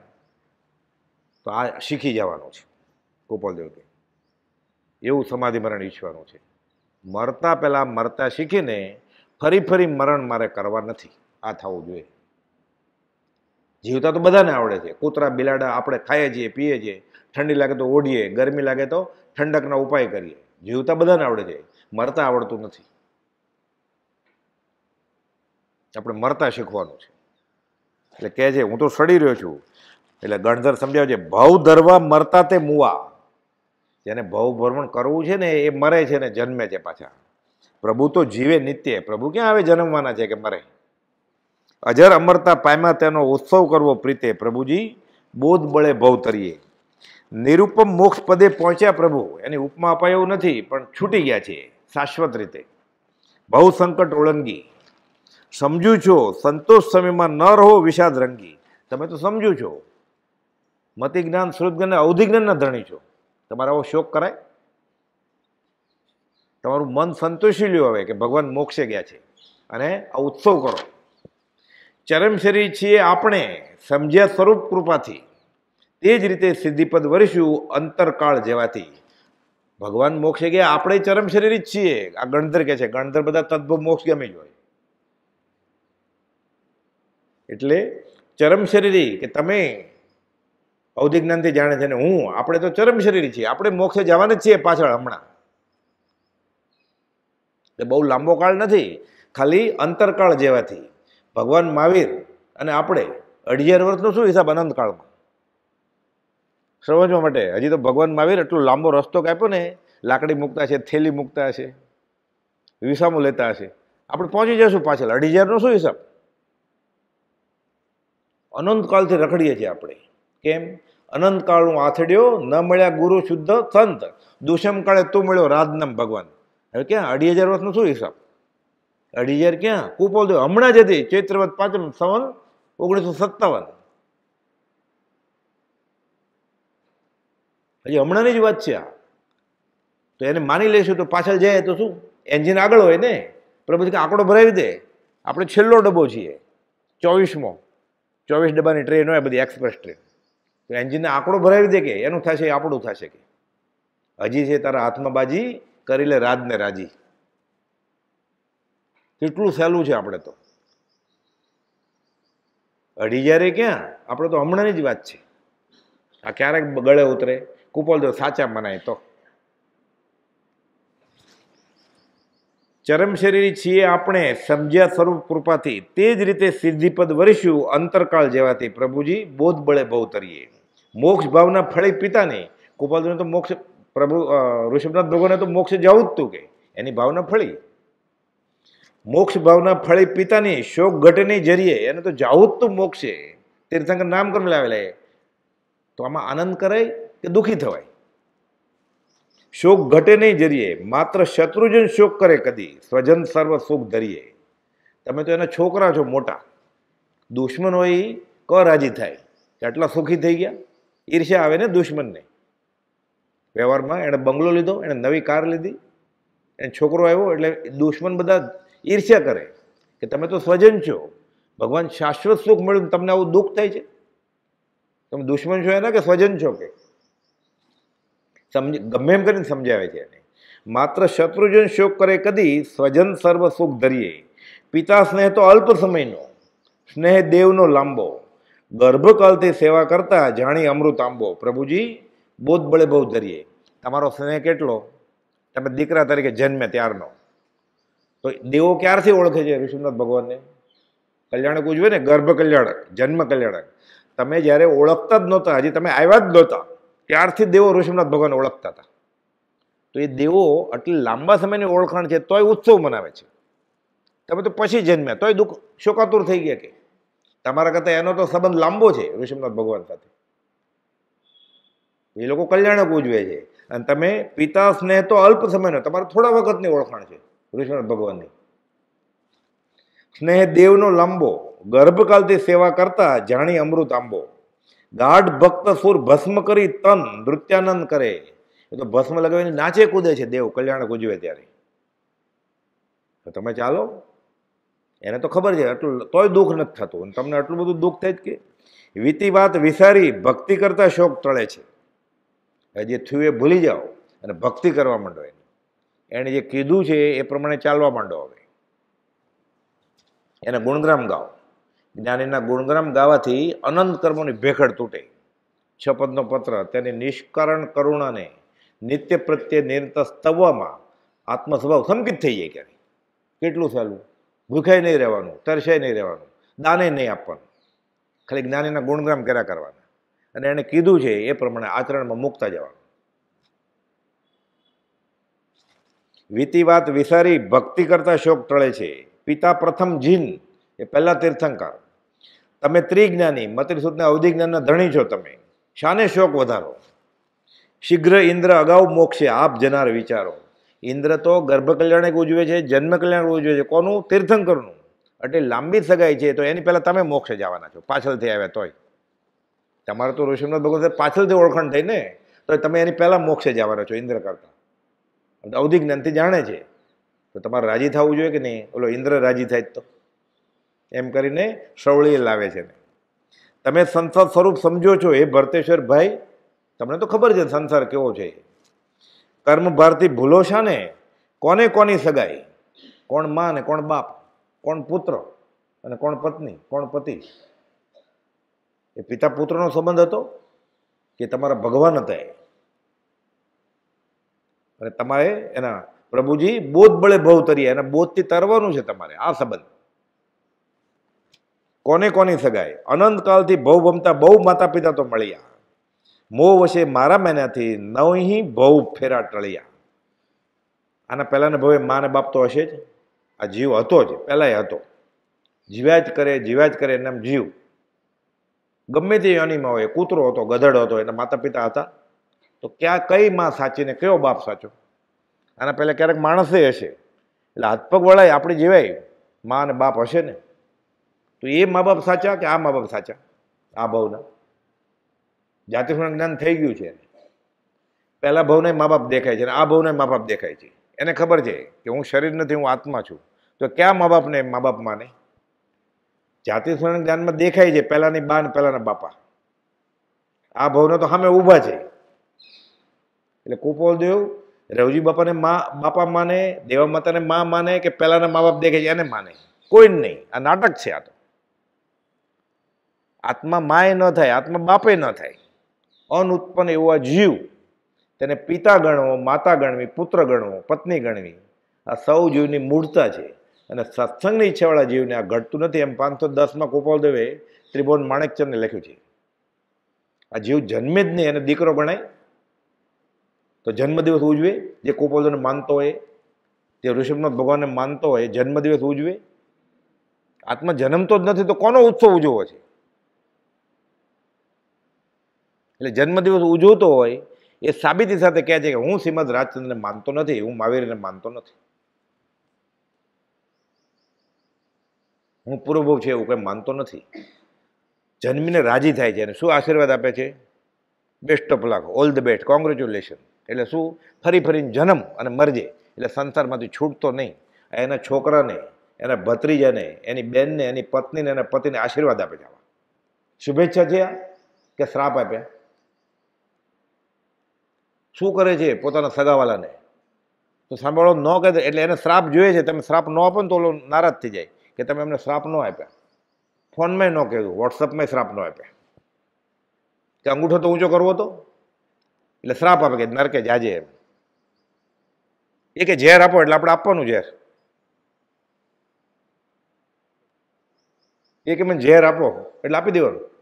તો આ શીખી જવાનું છે ગોપાલદેવ કે એવું સમાધિ મરણ ઈચ્છવાનું છે મરતા પહેલાં મરતા શીખીને ફરી ફરી મરણ મારે કરવા નથી આ થવું જોઈએ જીવતા તો બધાને આવડે છે કૂતરા બિલાડા આપણે ખાઈએ છીએ પીએ છીએ ઠંડી લાગે તો ઓઢીએ ગરમી લાગે તો ઠંડકના ઉપાય કરીએ જીવતા બધાને આવડે છે મરતા આવડતું નથી આપણે મરતા શીખવાનું છે એટલે કહે છે હું તો સડી રહ્યો છું એટલે ગણધર સમજાવે છે ભવ ધરવા મરતા તે મુવા જેને ભવ ભ્રમણ કરવું છે ને એ મરે છે ને જન્મે છે પાછા પ્રભુ તો જીવે નિત્ય પ્રભુ ક્યાં આવે જન્મવાના છે કે મરે અજર અમરતા પાયમાં તેનો ઉત્સવ કરવો પ્રીતે પ્રભુજી બોધ બળે ભવ તરીએ નિરુપમ મોક્ષ પદે પહોંચ્યા પ્રભુ એની ઉપમા અપાય એવું નથી પણ છૂટી ગયા છે શાશ્વત રીતે ભવ સંકટ ઓળંગી સમજુ છો સંતોષ સમયમાં ન રહો વિષાદ રંગી તમે તો સમજુ છો મતિજ્ઞાન જ્ઞાન શ્રુતજ્ઞાન અવધિજ્ઞાનના ધણી છો તમારે આવો શોક કરાય તમારું મન સંતોષી લ્યો હવે કે ભગવાન મોક્ષે ગયા છે અને આ ઉત્સવ કરો ચરમ શરીર છીએ આપણે સમજ્યા સ્વરૂપ કૃપાથી તે જ રીતે સિદ્ધિપદ વરીશું અંતરકાળ જેવાથી ભગવાન મોક્ષે ગયા આપણે ચરમ શરીર જ છીએ આ ગણધર કે છે ગણધર બધા તદ્ભવ મોક્ષ ગમે જ હોય એટલે ચરમ શરીરી કે તમે ભૌતિક જ્ઞાનથી જાણે છે ને હું આપણે તો ચરમ શરીર છીએ આપણે મોક્ષે જવાના જ છીએ પાછળ હમણાં એટલે બહુ લાંબો કાળ નથી ખાલી અંતરકાળ જેવાથી ભગવાન મહાવીર અને આપણે અઢી હજાર વર્ષનો શું હિસાબ અનંતકાળમાં સમજવા માટે હજી તો ભગવાન મહાવીર એટલો લાંબો રસ્તો કાપ્યો ને લાકડી મૂકતા છે થેલી મૂકતા હશે વિસામો લેતા હશે આપણે પહોંચી જઈશું પાછળ અઢી હજારનો શું હિસાબ અનંતકાળથી રખડીએ છીએ આપણે કેમ અનંતકાળનું આથડ્યો ન મળ્યા ગુરુ શુદ્ધ સંત દુષ્યમકાળે કાળે તું મળ્યો રાધનમ ભગવાન હવે ક્યાં અઢી હજાર વર્ષનો શું હિસાબ અઢી હજાર ક્યાં કુપોલ દેવ હમણાં જતી હતી ચૈત્રવત પાંચમ સવન ઓગણીસો સત્તાવન હજી હમણાંની જ વાત છે આ તો એને માની લઈશું તો પાછળ જાય તો શું એન્જિન આગળ હોય ને પ્રભુ કે આંકડો ભરાવી દે આપણે છેલ્લો ડબ્બો છીએ ચોવીસમો ચોવીસ ડબ્બાની ટ્રેન હોય બધી એક્સપ્રેસ ટ્રેન તો એન્જિનને આંકડો ભરાવી દે કે એનું થશે આપણું થશે કે હજી છે તારા હાથમાં બાજી કરી લે રાજને રાજી કેટલું સહેલું છે આપણે તો અઢી જ્યારે ક્યાં આપણે તો હમણાંની જ વાત છે આ ક્યારેક ગળે ઉતરે કુપોલ જો સાચા મનાય તો ચરમ છીએ આપણે સમજ્યા સ્વરૂપ કૃપાથી તે જ રીતે સિદ્ધિપદ વરીશું અંતરકાળ જેવાથી પ્રભુજી બોધ બળે બહુ તરીએ મોક્ષ ભાવના ફળે પિતા નહીં ગોપાલજીને તો મોક્ષ પ્રભુ ઋષભનાથ ભગવાને તો મોક્ષ જવું જ તું કે એની ભાવના ફળી મોક્ષ ભાવના ફળી પિતાની શોક ઘટની જરીએ એને તો જાવું જ તું મોક્ષે તીર્થંકર નામ કર્મ લાવેલા તો આમાં આનંદ કરાય કે દુઃખી થવાય શોક ઘટે નહીં જરીએ માત્ર શત્રુજન શોક કરે કદી સ્વજન સર્વ સુખ ધરીએ તમે તો એના છોકરા છો મોટા દુશ્મન હોય ક રાજી થાય કે સુખી થઈ ગયા ઈર્ષ્યા આવે ને દુશ્મનને વ્યવહારમાં એણે બંગલો લીધો એણે નવી કાર લીધી એને છોકરો આવ્યો એટલે દુશ્મન બધા ઈર્ષ્યા કરે કે તમે તો સ્વજન છો ભગવાન શાશ્વત સુખ મળ્યું તમને આવું દુઃખ થાય છે તમે દુશ્મન છો એના કે સ્વજન છો કે સમજ ગમે એમ કરીને સમજાવે છે એને માત્ર શત્રુજન શોક કરે કદી સ્વજન સર્વ સુખ ધરીએ પિતા સ્નેહ તો અલ્પ સમયનો સ્નેહ દેવનો લાંબો ગર્ભકાલથી સેવા કરતા જાણી અમૃત આંબો પ્રભુજી બોધ બળે બહુ ધરીએ તમારો સ્નેહ કેટલો તમે દીકરા તરીકે જન્મે ત્યારનો તો દેવો ક્યારથી ઓળખે છે ઋષિનાથ ભગવાનને કલ્યાણક ઉજવે ને ગર્ભ કલ્યાણક જન્મ કલ્યાણક તમે જ્યારે ઓળખતા જ નહોતા હજી તમે આવ્યા જ નહોતા ત્યારથી દેવો ઋષિનાથ ભગવાનને ઓળખતા હતા તો એ દેવો આટલી લાંબા સમયની ઓળખાણ છે તોય ઉત્સવ મનાવે છે તમે તો પછી જન્મ્યા તોય દુઃખ શોકાતુર થઈ ગયા કે તમારા કરતાં એનો તો સંબંધ લાંબો છે ઋષિમનાથ ભગવાન સાથે એ લોકો કલ્યાણક ઉજવે છે અને તમે પિતા સ્નેહ તો અલ્પ સમયનો તમારે થોડા વખતની ઓળખાણ છે ઋષિનાથ ભગવાનની સ્નેહ દેવનો લાંબો ગર્ભકાલથી સેવા કરતા જાણી અમૃત આંબો ગાઢ ભક્ત સુર ભસ્મ કરી તન નૃત્યાનંદ કરે એ તો ભસ્મ લગાવીને નાચે કૂદે છે દેવ કલ્યાણ ગુજવે ત્યારે તો તમે ચાલો એને તો ખબર છે એટલું તોય દુઃખ નથી થતું અને તમને આટલું બધું દુઃખ થાય કે વીતી વાત વિસારી ભક્તિ કરતાં શોક ટળે છે જે થયું એ ભૂલી જાઓ અને ભક્તિ કરવા માંડો એને એણે જે કીધું છે એ પ્રમાણે ચાલવા માંડો હવે એને ગુણગ્રામ ગાઓ જ્ઞાનીના ગુણગ્રામ ગાવાથી અનંત કર્મોની ભેખડ તૂટે છ પત્ર તેની નિષ્કરણ કરુણાને નિત્ય પ્રત્યે નિરંતર સ્તવવામાં આત્મસ્વભાવ સંકિત થઈ જાય ક્યારે કેટલું સહેલું ભૂખાય નહીં રહેવાનું તરસાય નહીં રહેવાનું દાને નહીં આપવાનું ખાલી જ્ઞાનીના ગુણગ્રામ કર્યા કરવાના અને એણે કીધું છે એ પ્રમાણે આચરણમાં મૂકતા જવાનું વીતી વાત વિસારી ભક્તિ કરતા શોક ટળે છે પિતા પ્રથમ જીન એ પહેલાં તીર્થંકર તમે ત્રિજ્ઞાની મત્રિસૂત્રના અવધિજ્ઞાનના ધણી છો તમે શાને શોક વધારો શીઘ્ર ઇન્દ્ર અગાઉ મોક્ષે આપ જનાર વિચારો ઇન્દ્ર તો ગર્ભ કલ્યાણક ઉજવે છે જન્મ કલ્યાણ ઉજવે છે કોનું તીર્થંકરનું એટલે લાંબી સગાઈ છે તો એની પહેલાં તમે મોક્ષે જવાના છો પાછળથી આવ્યા તોય તમારે તો ઋષિમનાથ ભગવાન પાછળથી ઓળખાણ થઈ ને તો તમે એની પહેલાં મોક્ષે જવાના છો ઇન્દ્ર કરતાં અવધિ જ્ઞાનથી જાણે છે તો તમારે રાજી થવું જોઈએ કે નહીં ઓલો ઇન્દ્ર રાજી થાય તો એમ કરીને સવળીએ લાવે છે તમે સંસાર સ્વરૂપ સમજો છો એ ભરતેશ્વર ભાઈ તમને તો ખબર છે સંસાર કેવો છે કર્મ ભારતી ભૂલો છે કોને કોની સગાઈ કોણ માં ને કોણ બાપ કોણ પુત્ર અને કોણ પત્ની કોણ પતિ એ પિતા પુત્રનો સંબંધ હતો કે તમારા ભગવાન હતા એ અને તમારે એના પ્રભુજી બોધ બળે ભવ તરીએ એના બોધથી તરવાનું છે તમારે આ સંબંધ કોને કોની સગાઈ અનંતકાલથી ભવ ભમતા બહુ માતા પિતા તો મળ્યા મો વશે મારા મહિનાથી નવહી ભવ ફેરા ટળ્યા આના પહેલાંના ભવે મા માને બાપ તો હશે જ આ જીવ હતો જ પહેલાંય હતો જીવ્યા જ કરે જીવ્યા જ કરે એમ જીવ ગમે તે યોનીમાં હોય કૂતરો હતો ગધડ હતો એના માતા પિતા હતા તો ક્યાં કઈ માં સાચીને કયો બાપ સાચો આના પહેલાં ક્યારેક માણસે હશે એટલે હાથ પગ વળાય આપણે જીવાય મા અને બાપ હશે ને તો એ મા બાપ સાચા કે આ મા બાપ સાચા આ ભાવના જાતિસ્મરણ જ્ઞાન થઈ ગયું છે પહેલાં ભાવને મા બાપ દેખાય છે અને આ ભાવને મા બાપ દેખાય છે એને ખબર છે કે હું શરીર નથી હું આત્મા છું તો ક્યાં મા બાપને મા બાપ માને જાતિસ્મરણ જ્ઞાનમાં દેખાય છે પહેલાંની બા ને પહેલાંના બાપા આ ભાવના તો સામે ઊભા છે એટલે દેવ રવજી બાપાને મા બાપા માને દેવા માતાને મા માને કે પહેલાંના મા બાપ દેખે છે એને માને કોઈ નહીં આ નાટક છે આ તો આત્મા માય ન થાય આત્મા બાપે ન થાય અનુત્પન્ન એવો આ જીવ તેને પિતા ગણવો માતા ગણવી પુત્ર ગણવો પત્ની ગણવી આ સૌ જીવની મૂળતા છે અને સત્સંગની ઈચ્છાવાળા જીવને આ ઘટતું નથી એમ પાંચસો દસમાં ગોપાલ દેવે ત્રિભુવન માણેકચંદને લખ્યું છે આ જીવ જન્મે જ નહીં એને દીકરો ગણાય તો જન્મદિવસ ઉજવે જે કોપોલને માનતો હોય જે ઋષભનાથ ભગવાનને માનતો હોય જન્મદિવસ ઉજવે આત્મા જન્મતો જ નથી તો કોનો ઉત્સવ ઉજવો છે એટલે જન્મદિવસ ઉજવતો હોય એ સાબિતી સાથે કહે છે કે હું શ્રીમદ રાજચંદ્રને માનતો નથી હું માવેરીને માનતો નથી હું પૂર્વભૂ છે એવું કંઈ માનતો નથી જન્મીને રાજી થાય છે અને શું આશીર્વાદ આપે છે best of luck all the best congratulation એટલે શું ફરી ફરીને જન્મ અને મરજે એટલે સંસારમાંથી છૂટતો નહીં એના છોકરાને એના ભત્રીજાને એની બેનને એની પત્નીને એના પતિને આશીર્વાદ આપે છે આવા શુભેચ્છા છે કે શ્રાપ આપ્યા શું કરે છે પોતાના સગાવાલાને તો સાંભળો ન કહે એટલે એને શ્રાપ જોઈએ છે તમે શ્રાપ ન આપો ને તો નારાજ થઈ જાય કે તમે એમને શ્રાપ ન આપ્યા ફોનમાં ન કહેવું વોટ્સઅપમાં શ્રાપ ન આપ્યા કે અંગૂઠો તો ઊંચો કરવો તો એટલે શ્રાપ આપે કે નરકે જાજે એમ એ કે ઝેર આપો એટલે આપણે આપવાનું ઝેર એ કે મને ઝેર આપો એટલે આપી દેવાનું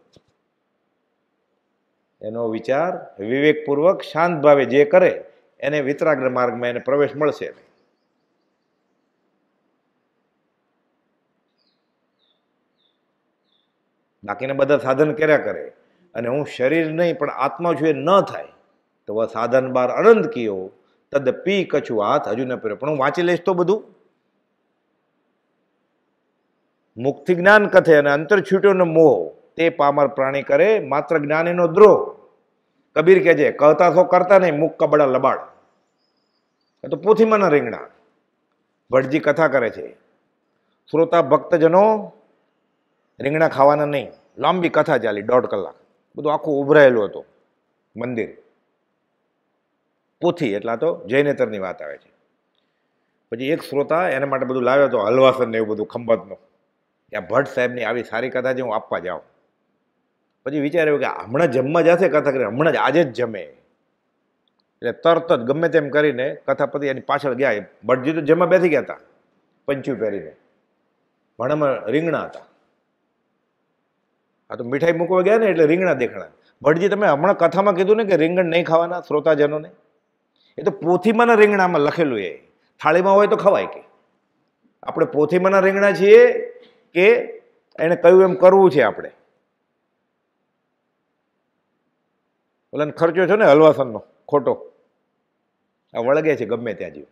એનો વિચાર વિવેકપૂર્વક શાંત ભાવે જે કરે એને વિતરાગ્ર માર્ગમાં એને પ્રવેશ મળશે બાકીને બધા સાધન કર્યા કરે અને હું શરીર નહીં પણ આત્મા છું એ ન થાય તો વ સાધન બાર અનંત કિયો તદ પી કચ્છું હાથ હજુ ન પીરો પણ હું વાંચી લઈશ તો બધું મુક્તિ જ્ઞાન કથે અને અંતર છૂટ્યો ને મોહ તે પામર પ્રાણી કરે માત્ર જ્ઞાનીનો દ્રોહ કબીર કહે છે કહેતા તો કરતા નહીં મુખ કબડા લબાડ તો પોથીમાંના રીંગણા ભટજી કથા કરે છે શ્રોતા ભક્તજનો રીંગણા ખાવાના નહીં લાંબી કથા ચાલી દોઢ કલાક બધું આખું ઉભરાયેલું હતું મંદિર પોથી એટલા તો જૈનેતરની વાત આવે છે પછી એક શ્રોતા એના માટે બધું લાવ્યો હતો હલવાસન ને એવું બધું ખંભાતનું ત્યાં ભટ્ટ સાહેબની આવી સારી કથા જે હું આપવા જાઉં પછી વિચાર્યું કે હમણાં જમવા જશે કથા કરી હમણાં જ આજે જ જમે એટલે તરત જ ગમે તેમ કરીને કથાપતિ એની પાછળ ગયા ભટજી તો જમવા બેસી ગયા હતા પંચું પહેરીને ભણામાં રીંગણા હતા આ તો મીઠાઈ મૂકવા ગયા ને એટલે રીંગણા દેખાણા ભટજી તમે હમણાં કથામાં કીધું ને કે રીંગણ નહીં ખાવાના શ્રોતાજનોને એ તો પોથીમાંના રીંગણામાં લખેલું એ થાળીમાં હોય તો ખવાય કે આપણે પોથીમાંના રીંગણા છીએ કે એણે કયું એમ કરવું છે આપણે ઓલાને ખર્ચો છો ને હલવાસનનો ખોટો આ વળગે છે ગમે ત્યાં જીવ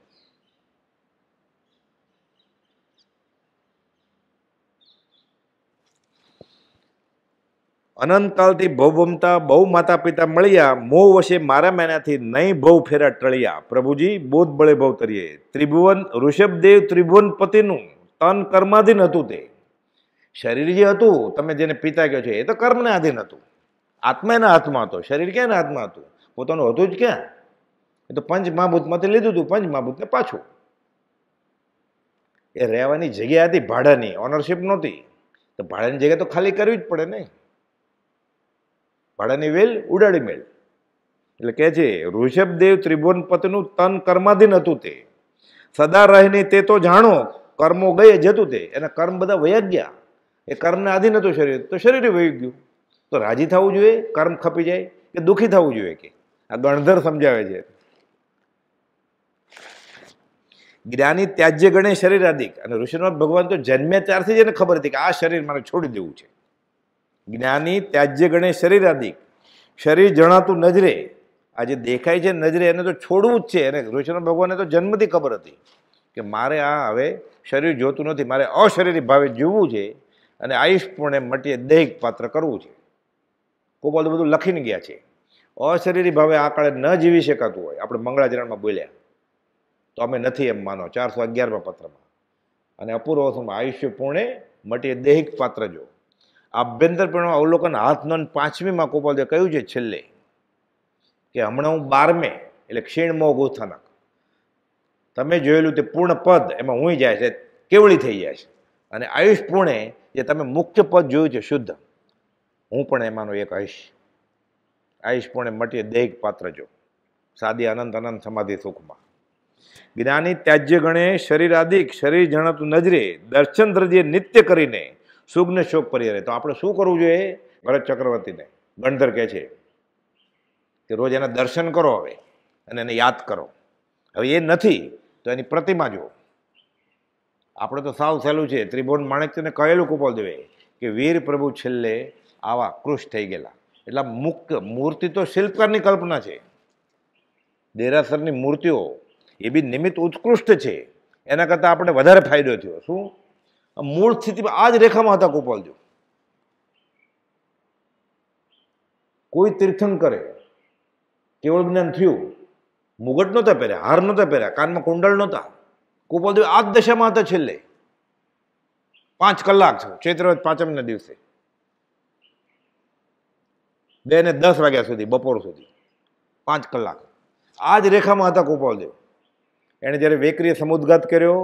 અનંતકાલથી ભવમતા બહુ માતા પિતા મળ્યા મોહ વશે મારા મેનાથી નહીં ભવ ફેરા ટળ્યા પ્રભુજી બોધ બળે ભવ તરીએ ત્રિભુવન ઋષભદેવ ત્રિભુવન પતિનું તન કર્માધીન હતું તે શરીર જે હતું તમે જેને પિતા કહો છો એ તો કર્મને આધીન હતું આત્મા એના હાથમાં હતો શરીર ક્યાં એના હાથમાં હતું પોતાનું હતું જ ક્યાં એ તો પંચ મહાભૂતમાંથી લીધું હતું પંચ મહાભૂતને પાછું એ રહેવાની જગ્યા હતી ભાડાની ઓનરશીપ નહોતી તો ભાડાની જગ્યા તો ખાલી કરવી જ પડે ને ભાડાની વેલ ઉડાડી મેલ એટલે કહે છે ઋષભદેવ ત્રિભુવન પતિનું તન કર્માધીન હતું તે સદા રહીને તે તો જાણો કર્મો ગયે જતું તે એના કર્મ બધા વયા ગયા એ કર્મને આધીન હતું શરીર તો શરીરે વહી ગયું તો રાજી થવું જોઈએ કર્મ ખપી જાય કે દુઃખી થવું જોઈએ કે આ ગણધર સમજાવે છે જ્ઞાની ત્યાજ્ય ગણે શરીર અને ઋષિનાથ ભગવાન તો જન્મે ત્યારથી જ એને ખબર હતી કે આ શરીર મારે છોડી દેવું છે જ્ઞાની ત્યાજ્ય ગણે શરીર શરીર જણાતું નજરે આ જે દેખાય છે નજરે એને તો છોડવું જ છે અને ઋષિનાથ ભગવાનને તો જન્મથી ખબર હતી કે મારે આ હવે શરીર જોતું નથી મારે અશરીરી ભાવે જીવવું છે અને આયુષપૂર્ણે મટીએ દૈહિક પાત્ર કરવું છે કોક વાર બધું લખીને ગયા છે અશરીરી ભાવે આ કાળે ન જીવી શકાતું હોય આપણે મંગળાચરણમાં બોલ્યા તો અમે નથી એમ માનો ચારસો અગિયારમાં પત્રમાં અને અપૂર્વમાં આયુષ્ય પૂર્ણે મટીએ દૈહિક પાત્ર જો આભ્યંતરપૂર્ણ અવલોકન હાથ નોન પાંચમીમાં કોપાલદેવ કહ્યું છે છેલ્લે કે હમણાં હું બારમે એટલે ક્ષીણ ક્ષીણમોહ ગોથાનક તમે જોયેલું તે પૂર્ણ પદ એમાં હું જાય છે કેવળી થઈ જાય છે અને આયુષ પૂર્ણે જે તમે મુખ્ય પદ જોયું છે શુદ્ધ હું પણ એમાંનો એક આઈશ આયુષપણે મટીએ દૈહિક પાત્ર જો સાદી અનંત અનંત સમાધિ સુખમાં જ્ઞાની ત્યાજ્ય ગણે શરીર આદિક શરીર જણાતું નજરે દર્શન દ્રજે નિત્ય કરીને સુગ્ન શોક પરિહરે તો આપણે શું કરવું જોઈએ ભરત ચક્રવર્તીને ગણધર કહે છે કે રોજ એના દર્શન કરો હવે અને એને યાદ કરો હવે એ નથી તો એની પ્રતિમા જુઓ આપણે તો સાવ સહેલું છે ત્રિભુવન માણેકને કહેલું કુપોલ દેવે કે વીર પ્રભુ છેલ્લે આવા કૃશ થઈ ગયેલા એટલે મુક્ત મૂર્તિ તો શિલ્પકારની કલ્પના છે દેરાસરની મૂર્તિઓ એ બી નિમિત્ત ઉત્કૃષ્ટ છે એના કરતાં આપણે વધારે ફાયદો થયો શું મૂળ સ્થિતિમાં આ જ રેખામાં હતા ગોપાલજી કોઈ કરે કેવળ જ્ઞાન થયું મુગટ નહોતા પહેર્યા હાર નહોતા પહેર્યા કાનમાં કુંડળ નહોતા ગોપાલદેવ આ જ દશામાં હતા છેલ્લે પાંચ કલાક ચૈત્ર પાંચમના દિવસે બે ને દસ વાગ્યા સુધી બપોર સુધી પાંચ કલાક આ જ રેખામાં હતા ગોપાલદેવ એણે જ્યારે વેકરીએ સમુદ્ઘાત કર્યો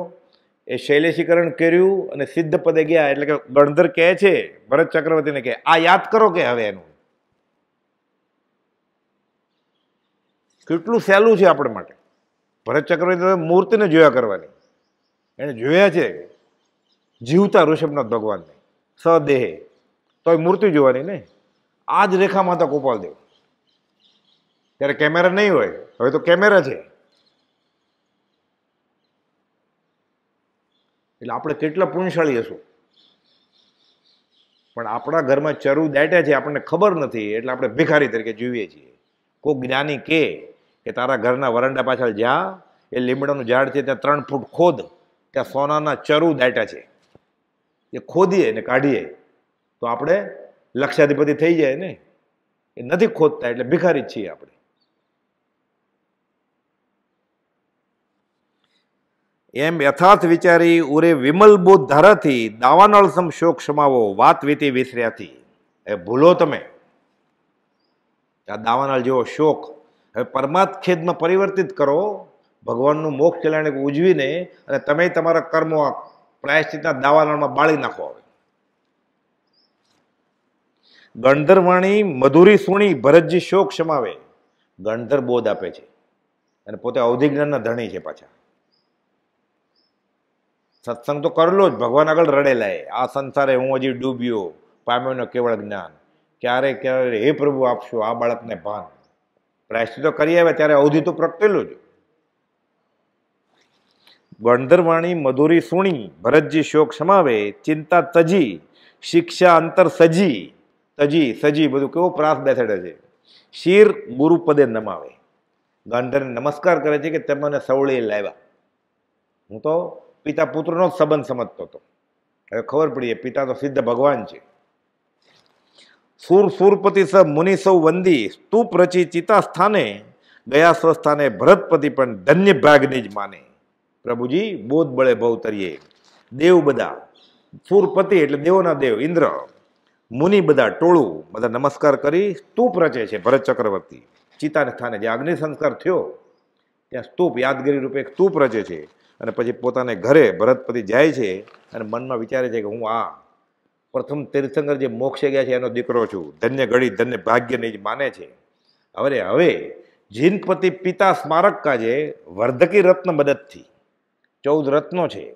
એ શૈલેષીકરણ કર્યું અને સિદ્ધ પદે ગયા એટલે કે ગણધર કહે છે ભરત ચક્રવર્તીને કહે આ યાદ કરો કે હવે એનું કેટલું સહેલું છે આપણા માટે ભરત ચક્રવર્તી મૂર્તિને જોયા કરવાની એણે જોયા છે જીવતા ઋષભનાથ ભગવાનને સદેહે તો મૂર્તિ જોવાની નહીં આ જ રેખામાં હતા ગોપાલદેવ ત્યારે કેમેરા નહીં હોય હવે તો કેમેરા છે એટલે આપણે કેટલા પુણ્યશાળી હશું પણ આપણા ઘરમાં ચરુ દાટ્યા છે આપણને ખબર નથી એટલે આપણે ભિખારી તરીકે જીવીએ છીએ કોઈ જ્ઞાની કે કે તારા ઘરના વરંડા પાછળ જા એ લીમડાનું ઝાડ છે ત્યાં ત્રણ ફૂટ ખોદ ત્યાં સોનાના ચરુ દાટ્યા છે એ ખોદીએ ને કાઢીએ તો આપણે લક્ષાધિપતિ થઈ જાય ને એ નથી ખોદતા એટલે ભિખારી જ છીએ આપણે એમ યથાર્થ વિચારી ઉરે વિમલ બોધ ધારાથી દાવાનળ સમ શોક સમાવો વાત વીતી વિસર્યાથી એ ભૂલો તમે આ દાવાનળ જેવો શોક હવે પરમાર્થ ખેદમાં પરિવર્તિત કરો ભગવાનનું મોક્ષ કલ્યાણ ઉજવીને અને તમે તમારા કર્મો પ્રાયશ્ચિતના દાવાનળમાં બાળી નાખો હવે ગણધરવાણી મધુરી સુણી ભરતજી શોક ક્ષમાવે ગણધર બોધ આપે છે અને પોતે અવધિ જ્ઞાનના ધણી છે પાછા સત્સંગ તો કરલો જ ભગવાન આગળ રડેલા એ આ સંસારે હું હજી ડૂબ્યો પામ્યો ન કેવળ જ્ઞાન ક્યારે ક્યારે હે પ્રભુ આપશો આ બાળકને ભાન પ્રાયશ્ચિત તો કરી આવે ત્યારે અવધિ તો પ્રગટેલો જ ગણધરવાણી મધુરી સુણી ભરતજી શોક સમાવે ચિંતા તજી શિક્ષા અંતર સજી તજી સજી બધું કેવો પ્રાસ બેસાડે છે શિર ગુરુપદે નમાવે ગાંધરને નમસ્કાર કરે છે કે તમને સવળે લાવ્યા હું તો પિતા પુત્રનો જ સંબંધ સમજતો હતો હવે ખબર પડી પિતા તો સિદ્ધ ભગવાન છે સુર સુરપતિ સ મુનિ સૌ વંદી સ્તૂપ રચી ચિતા સ્થાને ગયા સ્વસ્થાને ભરતપતિ પણ ધન્ય ભાગની જ માને પ્રભુજી બોધ બળે ભવતરીએ દેવ બધા સુરપતિ એટલે દેવોના દેવ ઇન્દ્ર મુનિ બધા ટોળું બધા નમસ્કાર કરી સ્તૂપ રચે છે ભરત ચક્રવર્તી ચિતાને સ્થાને જે અગ્નિ સંસ્કાર થયો ત્યાં સ્તૂપ યાદગીરી રૂપે એક સ્તૂપ રચે છે અને પછી પોતાને ઘરે ભરતપતિ જાય છે અને મનમાં વિચારે છે કે હું આ પ્રથમ તીર્થંકર જે મોક્ષે ગયા છે એનો દીકરો છું ધન્ય ગળી ધન્ય ભાગ્યને જ માને છે હવે હવે જીનપતિ પિતા સ્મારક કાજે વર્ધકી રત્ન મદદથી ચૌદ રત્નો છે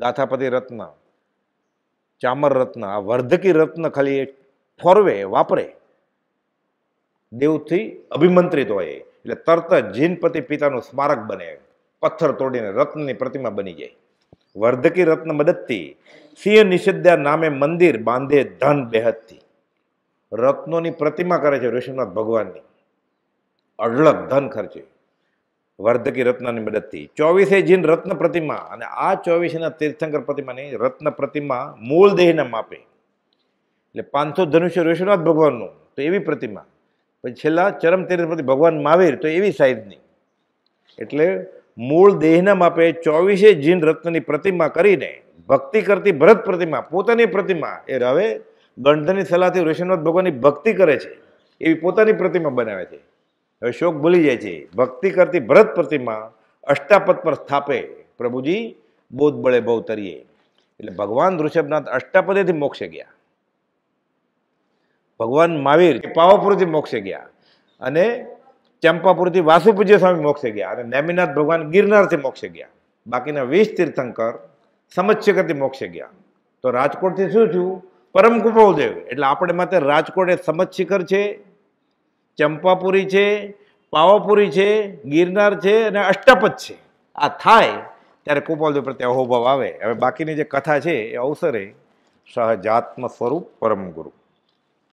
ગાથાપતિ રત્ન ચામર રત્ન આ વર્ધકી રત્ન ખાલી એ ફોરવે વાપરે દેવથી અભિમંત્રિત હોય એટલે તરત જ જીનપતિ પિતાનું સ્મારક બને પથ્થર તોડીને રત્નની પ્રતિમા બની જાય વર્ધકી રત્ન મદદથી સિંહ નિષેધ્યા નામે મંદિર બાંધે ધન બેહદથી રત્નોની પ્રતિમા કરે છે ઋષિનાથ ભગવાનની અઢળક ધન ખર્ચે વર્ધકી રત્નની મદદથી ચોવીસે જીન રત્ન પ્રતિમા અને આ ચોવીસના તીર્થંકર પ્રતિમાની રત્ન પ્રતિમા મૂળ દેહના માપે એટલે પાંચસો ધનુષ્ય વિશ્વનાથ ભગવાનનું તો એવી પ્રતિમા પછી છેલ્લા ચરમ તીર્થપતિ ભગવાન મહાવીર તો એવી સાઈઝની એટલે મૂળ દેહના માપે ચોવીસે જીન રત્નની પ્રતિમા કરીને ભક્તિ કરતી ભરત પ્રતિમા પોતાની પ્રતિમા એ રવે ગંઢની સલાહથી ઋષિનાથ ભગવાનની ભક્તિ કરે છે એવી પોતાની પ્રતિમા બનાવે છે હવે શોક ભૂલી જાય છે ભક્તિ કરતી ભરત પ્રતિમા અષ્ટાપદ પર સ્થાપે પ્રભુજી બોધ બળે બહુ તરીએ એટલે ભગવાન ઋષભનાથ અષ્ટાપદેથી મોક્ષે ગયા ભગવાન મહાવીર પાવાપુરથી મોક્ષે ગયા અને ચંપાપુરથી વાસુપૂજ્ય સ્વામી મોક્ષે ગયા અને નેમિનાથ ભગવાન ગિરનારથી મોક્ષે ગયા બાકીના વીસ તીર્થંકર સમજશકરથી મોક્ષે ગયા તો રાજકોટથી શું થયું પરમ કુંભોદેવ એટલે આપણે માટે રાજકોટ એ સમજ શિખર છે ચંપાપુરી છે પાવાપુરી છે ગિરનાર છે અને અષ્ટપદ છે આ થાય ત્યારે કૃપાલદેવ પ્રત્યે અહોભાવ આવે હવે બાકીની જે કથા છે એ અવસરે સહજાત્મ સ્વરૂપ પરમ ગુરુ